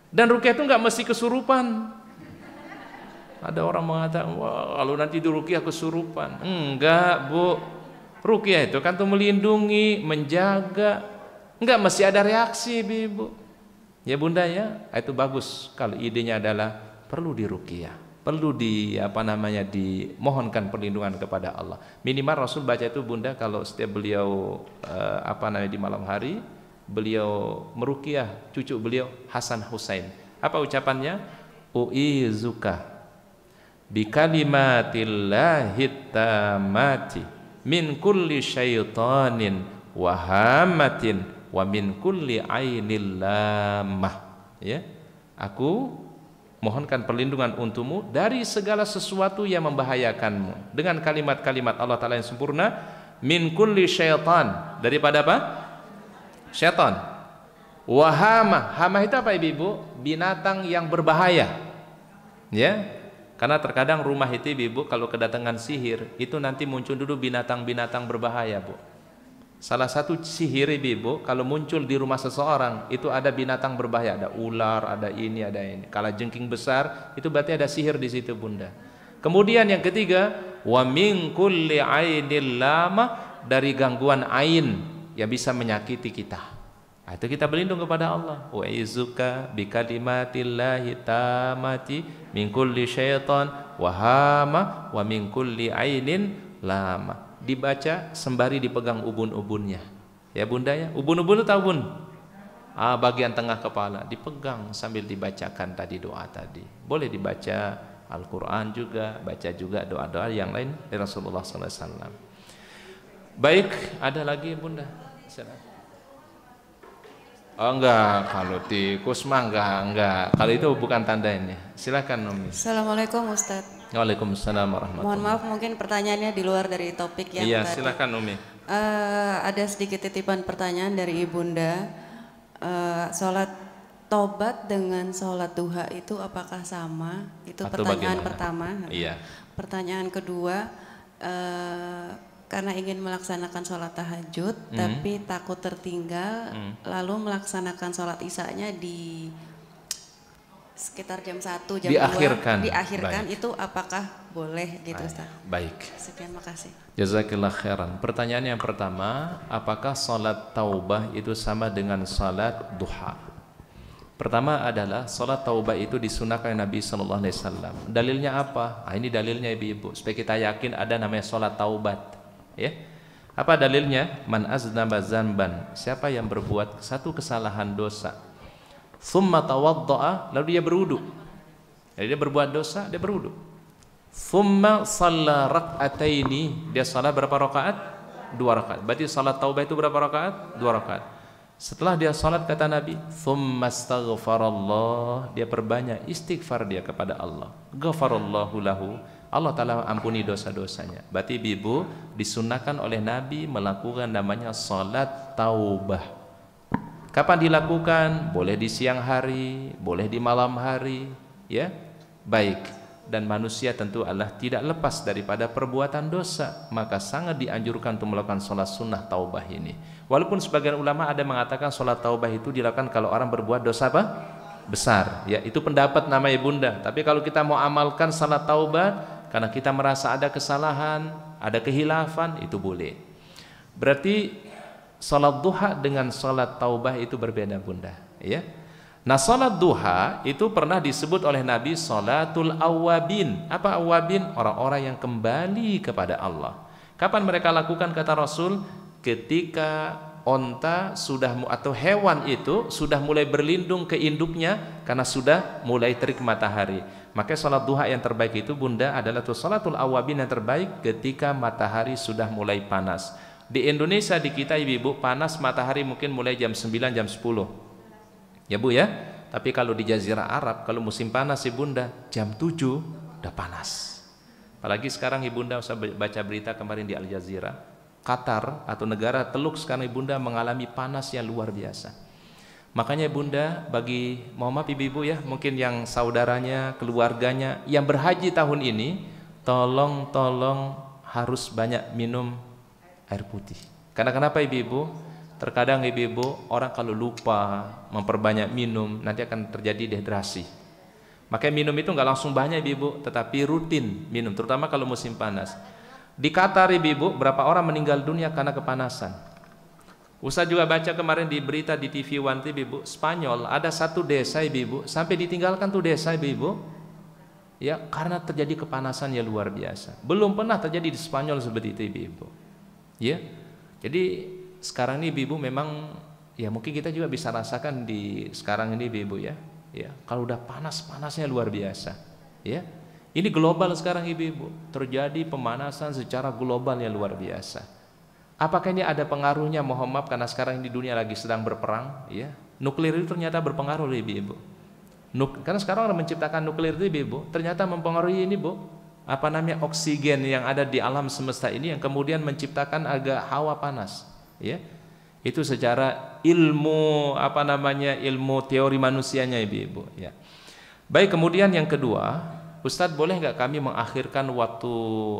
Dan rukyah itu nggak mesti kesurupan. Ada orang mengatakan, wah kalau nanti di rukyah kesurupan. Enggak, Bu. Rukyah itu kan tuh melindungi, menjaga. Enggak mesti ada reaksi, bu. Ya Bunda ya, ah, itu bagus kalau idenya adalah perlu di rukyah, perlu di apa namanya dimohonkan perlindungan kepada Allah. Minimal Rasul baca itu Bunda kalau setiap beliau eh, apa namanya di malam hari, beliau merukiah cucu beliau Hasan Husain. Apa ucapannya? Uizuka bi kalimatillahi tamati min kulli syaitanin wahamatin wa min kulli ainil lamah. Ya. Aku mohonkan perlindungan untukmu dari segala sesuatu yang membahayakanmu dengan kalimat-kalimat Allah Taala yang sempurna min kulli syaitan daripada apa? Setan. Wahama. Hama itu apa ibu-ibu? Binatang yang berbahaya. Ya. Karena terkadang rumah itu ibu kalau kedatangan sihir itu nanti muncul dulu binatang-binatang berbahaya bu. Salah satu sihir ibu kalau muncul di rumah seseorang itu ada binatang berbahaya, ada ular, ada ini, ada ini. Kalau jengking besar itu berarti ada sihir di situ bunda. Kemudian yang ketiga, wa min kulli lama dari gangguan ain yang bisa menyakiti kita. Nah, itu kita berlindung kepada Allah. Wa izuka bi kalimatillahi tamati min kulli syaitan wa hama wa min kulli ainin lama. Dibaca sembari dipegang ubun-ubunnya. Ya bunda ya, ubun-ubun itu bun? Ah, bagian tengah kepala dipegang sambil dibacakan tadi doa tadi. Boleh dibaca Al-Quran juga, baca juga doa-doa yang lain dari Rasulullah SAW. Baik, ada lagi bunda? Oh enggak, kalau di kusma enggak, enggak. Kalau itu bukan tanda ini. Silakan Nomi. Assalamualaikum Ustaz. Waalaikumsalam warahmatullahi Mohon maaf mungkin pertanyaannya di luar dari topik yang Iya, tadi. silakan Nomi. Uh, eh, ada sedikit titipan pertanyaan dari Ibunda. Uh, sholat tobat dengan sholat duha itu apakah sama? Itu Atau pertanyaan bagaimana? pertama. Iya. Pertanyaan kedua, uh, karena ingin melaksanakan sholat tahajud mm. tapi takut tertinggal mm. lalu melaksanakan sholat isaknya di sekitar jam satu jam diakhirkan. 2 diakhirkan itu apakah boleh gitu Ustaz? Baik. Sekian makasih. Jazakallah khairan. Pertanyaan yang pertama, apakah sholat taubah itu sama dengan sholat duha? Pertama adalah sholat taubah itu disunahkan Nabi sallallahu alaihi wasallam. Dalilnya apa? Ah ini dalilnya Ibu-ibu supaya kita yakin ada namanya sholat taubat ya apa dalilnya man aznaba zanban siapa yang berbuat satu kesalahan dosa thumma tawaddaa lalu dia berwudu jadi dia berbuat dosa dia berwudu thumma shalla rak'ataini dia salat berapa rakaat dua rakaat berarti salat taubat itu berapa rakaat dua rakaat setelah dia salat kata Nabi thumma astaghfarallah dia perbanyak istighfar dia kepada Allah ghafarallahu lahu Allah Ta'ala ampuni dosa-dosanya berarti ibu disunahkan oleh Nabi melakukan namanya salat taubah kapan dilakukan boleh di siang hari boleh di malam hari ya baik dan manusia tentu Allah tidak lepas daripada perbuatan dosa maka sangat dianjurkan untuk melakukan sholat sunnah taubah ini walaupun sebagian ulama ada mengatakan sholat taubah itu dilakukan kalau orang berbuat dosa apa? besar ya itu pendapat nama ibunda tapi kalau kita mau amalkan salat taubat karena kita merasa ada kesalahan, ada kehilafan, itu boleh. Berarti salat duha dengan salat taubah itu berbeda bunda, ya. Nah salat duha itu pernah disebut oleh Nabi salatul awabin. Apa awabin? Orang-orang yang kembali kepada Allah. Kapan mereka lakukan kata Rasul? Ketika onta sudah atau hewan itu sudah mulai berlindung ke induknya karena sudah mulai terik matahari. Maka salat duha yang terbaik itu Bunda adalah tuh salatul awabin yang terbaik ketika matahari sudah mulai panas. Di Indonesia di kita ibu-ibu panas matahari mungkin mulai jam 9 jam 10. Ya Bu ya. Tapi kalau di jazirah Arab kalau musim panas si Bunda jam 7 udah panas. Apalagi sekarang bunda usah baca berita kemarin di Al Jazeera, Qatar atau negara Teluk sekarang Ibunda mengalami panas yang luar biasa Makanya bunda bagi mohon maaf ibu-ibu ya mungkin yang saudaranya, keluarganya yang berhaji tahun ini tolong-tolong harus banyak minum air putih. Karena kenapa ibu-ibu? Terkadang ibu-ibu orang kalau lupa memperbanyak minum nanti akan terjadi dehidrasi. Makanya minum itu nggak langsung banyak ibu-ibu tetapi rutin minum terutama kalau musim panas. Di Qatar ibu-ibu berapa orang meninggal dunia karena kepanasan? Ustaz juga baca kemarin di berita di TV One TV Ibu, Spanyol ada satu desa Ibu, sampai ditinggalkan tuh desa Ibu. Ya, karena terjadi kepanasan yang luar biasa. Belum pernah terjadi di Spanyol seperti itu Ibu. Ya. Jadi sekarang ini Ibu memang ya mungkin kita juga bisa rasakan di sekarang ini Ibu ya. Ya, kalau udah panas-panasnya luar biasa. Ya. Ini global sekarang Ibu-ibu. Terjadi pemanasan secara global yang luar biasa Apakah ini ada pengaruhnya? Mohon maaf karena sekarang di dunia lagi sedang berperang, ya. Nuklir itu ternyata berpengaruh lebih ibu. Nuk, karena sekarang orang menciptakan nuklir itu ibu, ternyata mempengaruhi ini bu. Apa namanya oksigen yang ada di alam semesta ini yang kemudian menciptakan agak hawa panas, ya. Itu secara ilmu apa namanya ilmu teori manusianya ibu-ibu, ya. Baik kemudian yang kedua Ustadz boleh nggak kami mengakhirkan waktu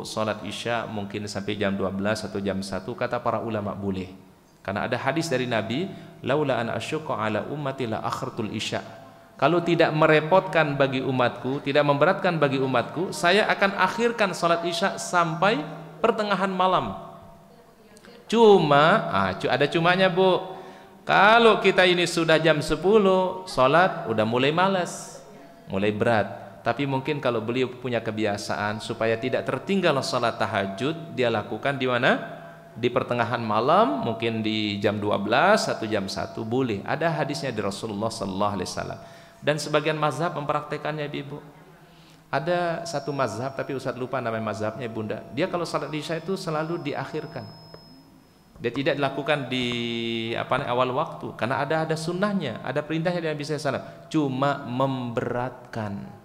sholat isya mungkin sampai jam 12 atau jam 1 kata para ulama boleh karena ada hadis dari Nabi laula an ala ummati la akhirtul isya kalau tidak merepotkan bagi umatku tidak memberatkan bagi umatku saya akan akhirkan sholat isya sampai pertengahan malam cuma ah, ada cumanya bu kalau kita ini sudah jam 10 sholat udah mulai malas mulai berat tapi mungkin kalau beliau punya kebiasaan supaya tidak tertinggal salat tahajud, dia lakukan di mana? Di pertengahan malam, mungkin di jam 12 atau jam 1 boleh. Ada hadisnya di Rasulullah sallallahu alaihi wasallam. Dan sebagian mazhab mempraktekannya, Ibu. Ada satu mazhab tapi Ustaz lupa namanya mazhabnya Bunda. Dia kalau salat Isya itu selalu diakhirkan. Dia tidak dilakukan di apa awal waktu karena ada ada sunnahnya, ada perintahnya dari Nabi sallallahu alaihi Cuma memberatkan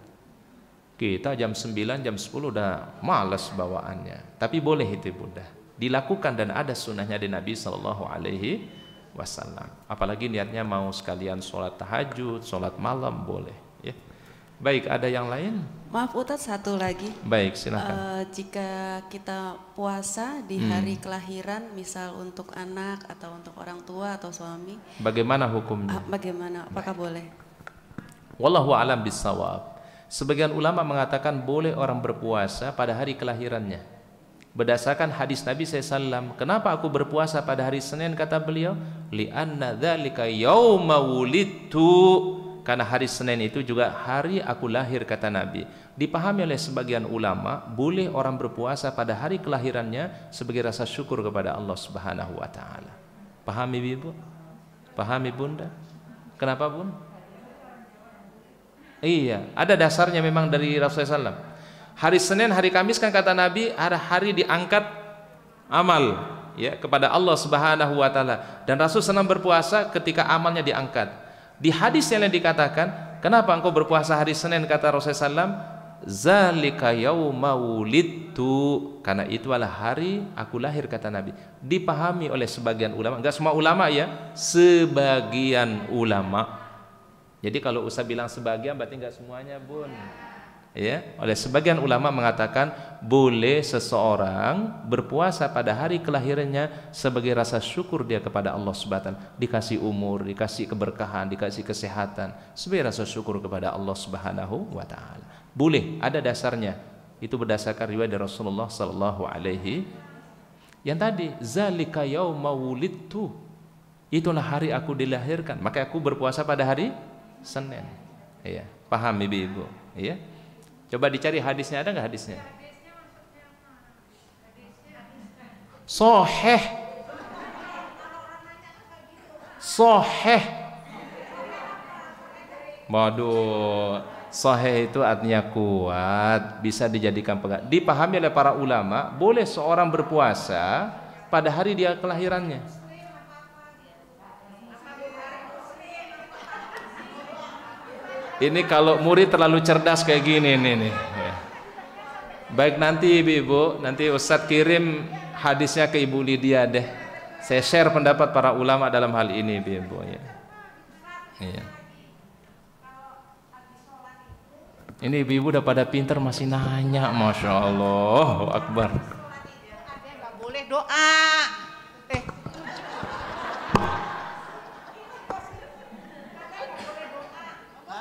kita jam 9, jam 10 udah males bawaannya. Tapi boleh itu Bunda. Dilakukan dan ada sunnahnya di Nabi Shallallahu Alaihi Wasallam. Apalagi niatnya mau sekalian sholat tahajud, sholat malam boleh. Ya. Baik, ada yang lain? Maaf Ustaz, satu lagi. Baik, silahkan. E, eh, jika kita puasa di hmm. hari kelahiran, misal untuk anak atau untuk orang tua atau suami, bagaimana hukumnya? Ah, bagaimana? Apakah Baik. boleh? Wallahu alam bisawab Sebagian ulama mengatakan boleh orang berpuasa pada hari kelahirannya. Berdasarkan hadis Nabi SAW, kenapa aku berpuasa pada hari Senin kata beliau? Li'anna dzalika yauma wulidtu. Karena hari Senin itu juga hari aku lahir kata Nabi. Dipahami oleh sebagian ulama, boleh orang berpuasa pada hari kelahirannya sebagai rasa syukur kepada Allah Subhanahu wa taala. Pahami Ibu? Pahami Bunda? Kenapa Bunda? Iya, ada dasarnya memang dari Rasulullah SAW. Hari Senin, hari Kamis kan kata Nabi, ada hari diangkat amal ya kepada Allah Subhanahu wa taala. Dan Rasul senang berpuasa ketika amalnya diangkat. Di hadis yang dikatakan, kenapa engkau berpuasa hari Senin kata Rasulullah SAW? Zalika yauma wulidtu karena itu adalah hari aku lahir kata Nabi. Dipahami oleh sebagian ulama, enggak semua ulama ya, sebagian ulama jadi kalau usah bilang sebagian berarti enggak semuanya bun. Ya, oleh sebagian ulama mengatakan boleh seseorang berpuasa pada hari kelahirannya sebagai rasa syukur dia kepada Allah Subhanahu dikasih umur, dikasih keberkahan, dikasih kesehatan sebagai rasa syukur kepada Allah Subhanahu wa taala. Boleh, ada dasarnya. Itu berdasarkan riwayat dari Rasulullah sallallahu alaihi yang tadi zalika yauma Itulah hari aku dilahirkan, maka aku berpuasa pada hari Senin. Iya, paham ibu-ibu. Iya. Coba dicari hadisnya ada nggak hadisnya? Soheh. Soheh. Waduh, soheh itu artinya kuat, bisa dijadikan pegang, Dipahami oleh para ulama, boleh seorang berpuasa pada hari dia kelahirannya. Ini kalau murid terlalu cerdas kayak gini nih nih. Ya. Baik nanti ibu-ibu, nanti Ustadz kirim hadisnya ke Ibu Lydia deh. Saya share pendapat para ulama dalam hal ini ibu-ibu ya. Iya. Ini ibu-ibu udah pada pinter masih nanya, masya Allah, Akbar.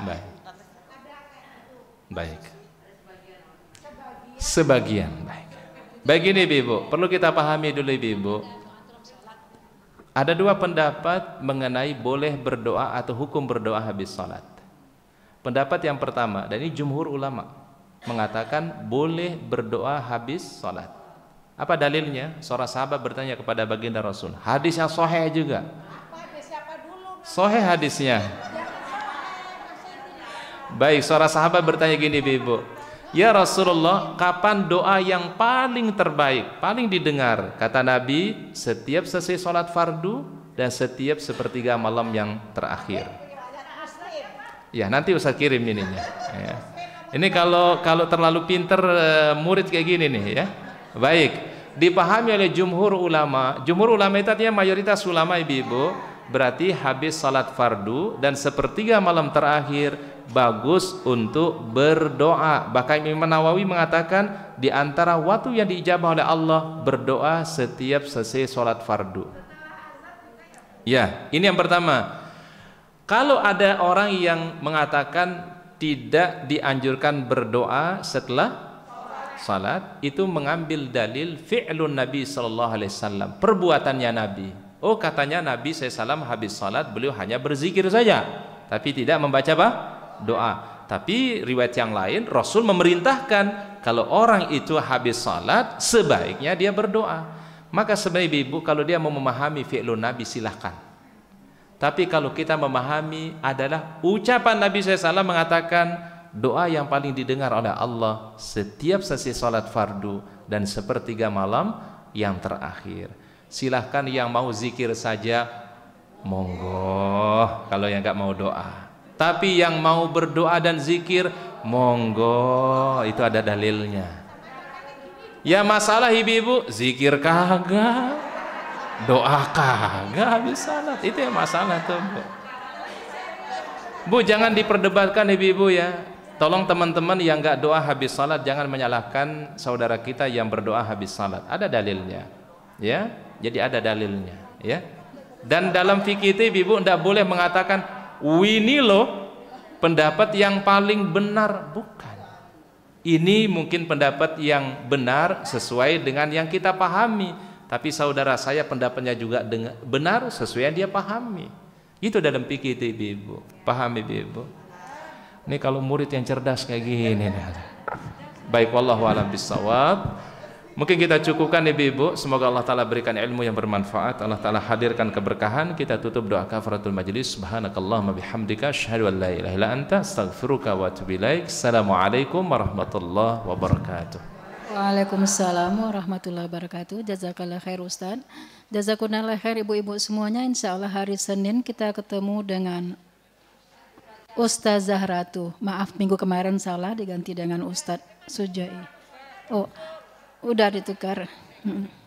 Baik. Baik. Sebagian. Baik. Baik ini Ibu, perlu kita pahami dulu Ibu. Ada dua pendapat mengenai boleh berdoa atau hukum berdoa habis sholat. Pendapat yang pertama, dan ini jumhur ulama, mengatakan boleh berdoa habis sholat. Apa dalilnya? Seorang sahabat bertanya kepada baginda Rasul. hadisnya yang soheh juga. Soheh hadisnya. Baik, seorang sahabat bertanya gini, Ibu. Ya Rasulullah, kapan doa yang paling terbaik, paling didengar? Kata Nabi, setiap selesai sholat fardu dan setiap sepertiga malam yang terakhir. Ya, nanti usah kirim ininya. Ya. Ini kalau kalau terlalu pinter eh, murid kayak gini nih ya. Baik, dipahami oleh jumhur ulama. Jumhur ulama itu artinya mayoritas ulama ibu-ibu berarti habis salat fardu dan sepertiga malam terakhir bagus untuk berdoa. Bahkan Imam Nawawi mengatakan di antara waktu yang diijabah oleh Allah berdoa setiap selesai sholat fardu. Ya, ini yang pertama. Kalau ada orang yang mengatakan tidak dianjurkan berdoa setelah salat itu mengambil dalil fi'lun Nabi sallallahu alaihi wasallam, perbuatannya Nabi. Oh katanya Nabi saya salam habis salat beliau hanya berzikir saja tapi tidak membaca apa? doa. Tapi riwayat yang lain Rasul memerintahkan kalau orang itu habis salat sebaiknya dia berdoa. Maka sebagai ibu kalau dia mau memahami fi'lun Nabi silahkan. Tapi kalau kita memahami adalah ucapan Nabi SAW mengatakan doa yang paling didengar oleh Allah setiap sesi salat fardu dan sepertiga malam yang terakhir. Silahkan yang mau zikir saja, monggo. Kalau yang gak mau doa, tapi yang mau berdoa dan zikir, monggo, itu ada dalilnya. Ya masalah ibu-ibu, zikir kagak, doa kagak habis salat. Itu yang masalah tuh, Bu. Bu, jangan diperdebatkan ibu-ibu ya. Tolong teman-teman yang nggak doa habis salat jangan menyalahkan saudara kita yang berdoa habis salat. Ada dalilnya. Ya. Jadi ada dalilnya, ya. Dan dalam fikih itu ibu-ibu tidak boleh mengatakan ini loh pendapat yang paling benar bukan ini mungkin pendapat yang benar sesuai dengan yang kita pahami tapi saudara saya pendapatnya juga dengan, benar sesuai yang dia pahami itu dalam pikir itu ibu-ibu pahami ibu-ibu ini kalau murid yang cerdas kayak gini nih baik wallahu alam bisawab Mungkin kita cukupkan ibu-ibu Semoga Allah Ta'ala berikan ilmu yang bermanfaat Allah Ta'ala hadirkan keberkahan Kita tutup doa kafaratul majlis Subhanakallahumma bihamdika Asyhadu an la ilaha illa anta Astaghfiruka wa atubilaik Assalamualaikum warahmatullahi wabarakatuh Waalaikumsalam warahmatullahi wabarakatuh Jazakallah khair Ustaz Jazakunallah khair ibu-ibu semuanya Insya Allah hari Senin kita ketemu dengan Ustazah Ratu Maaf minggu kemarin salah diganti dengan Ustaz Sujai Oh udah ditukar. Hmm.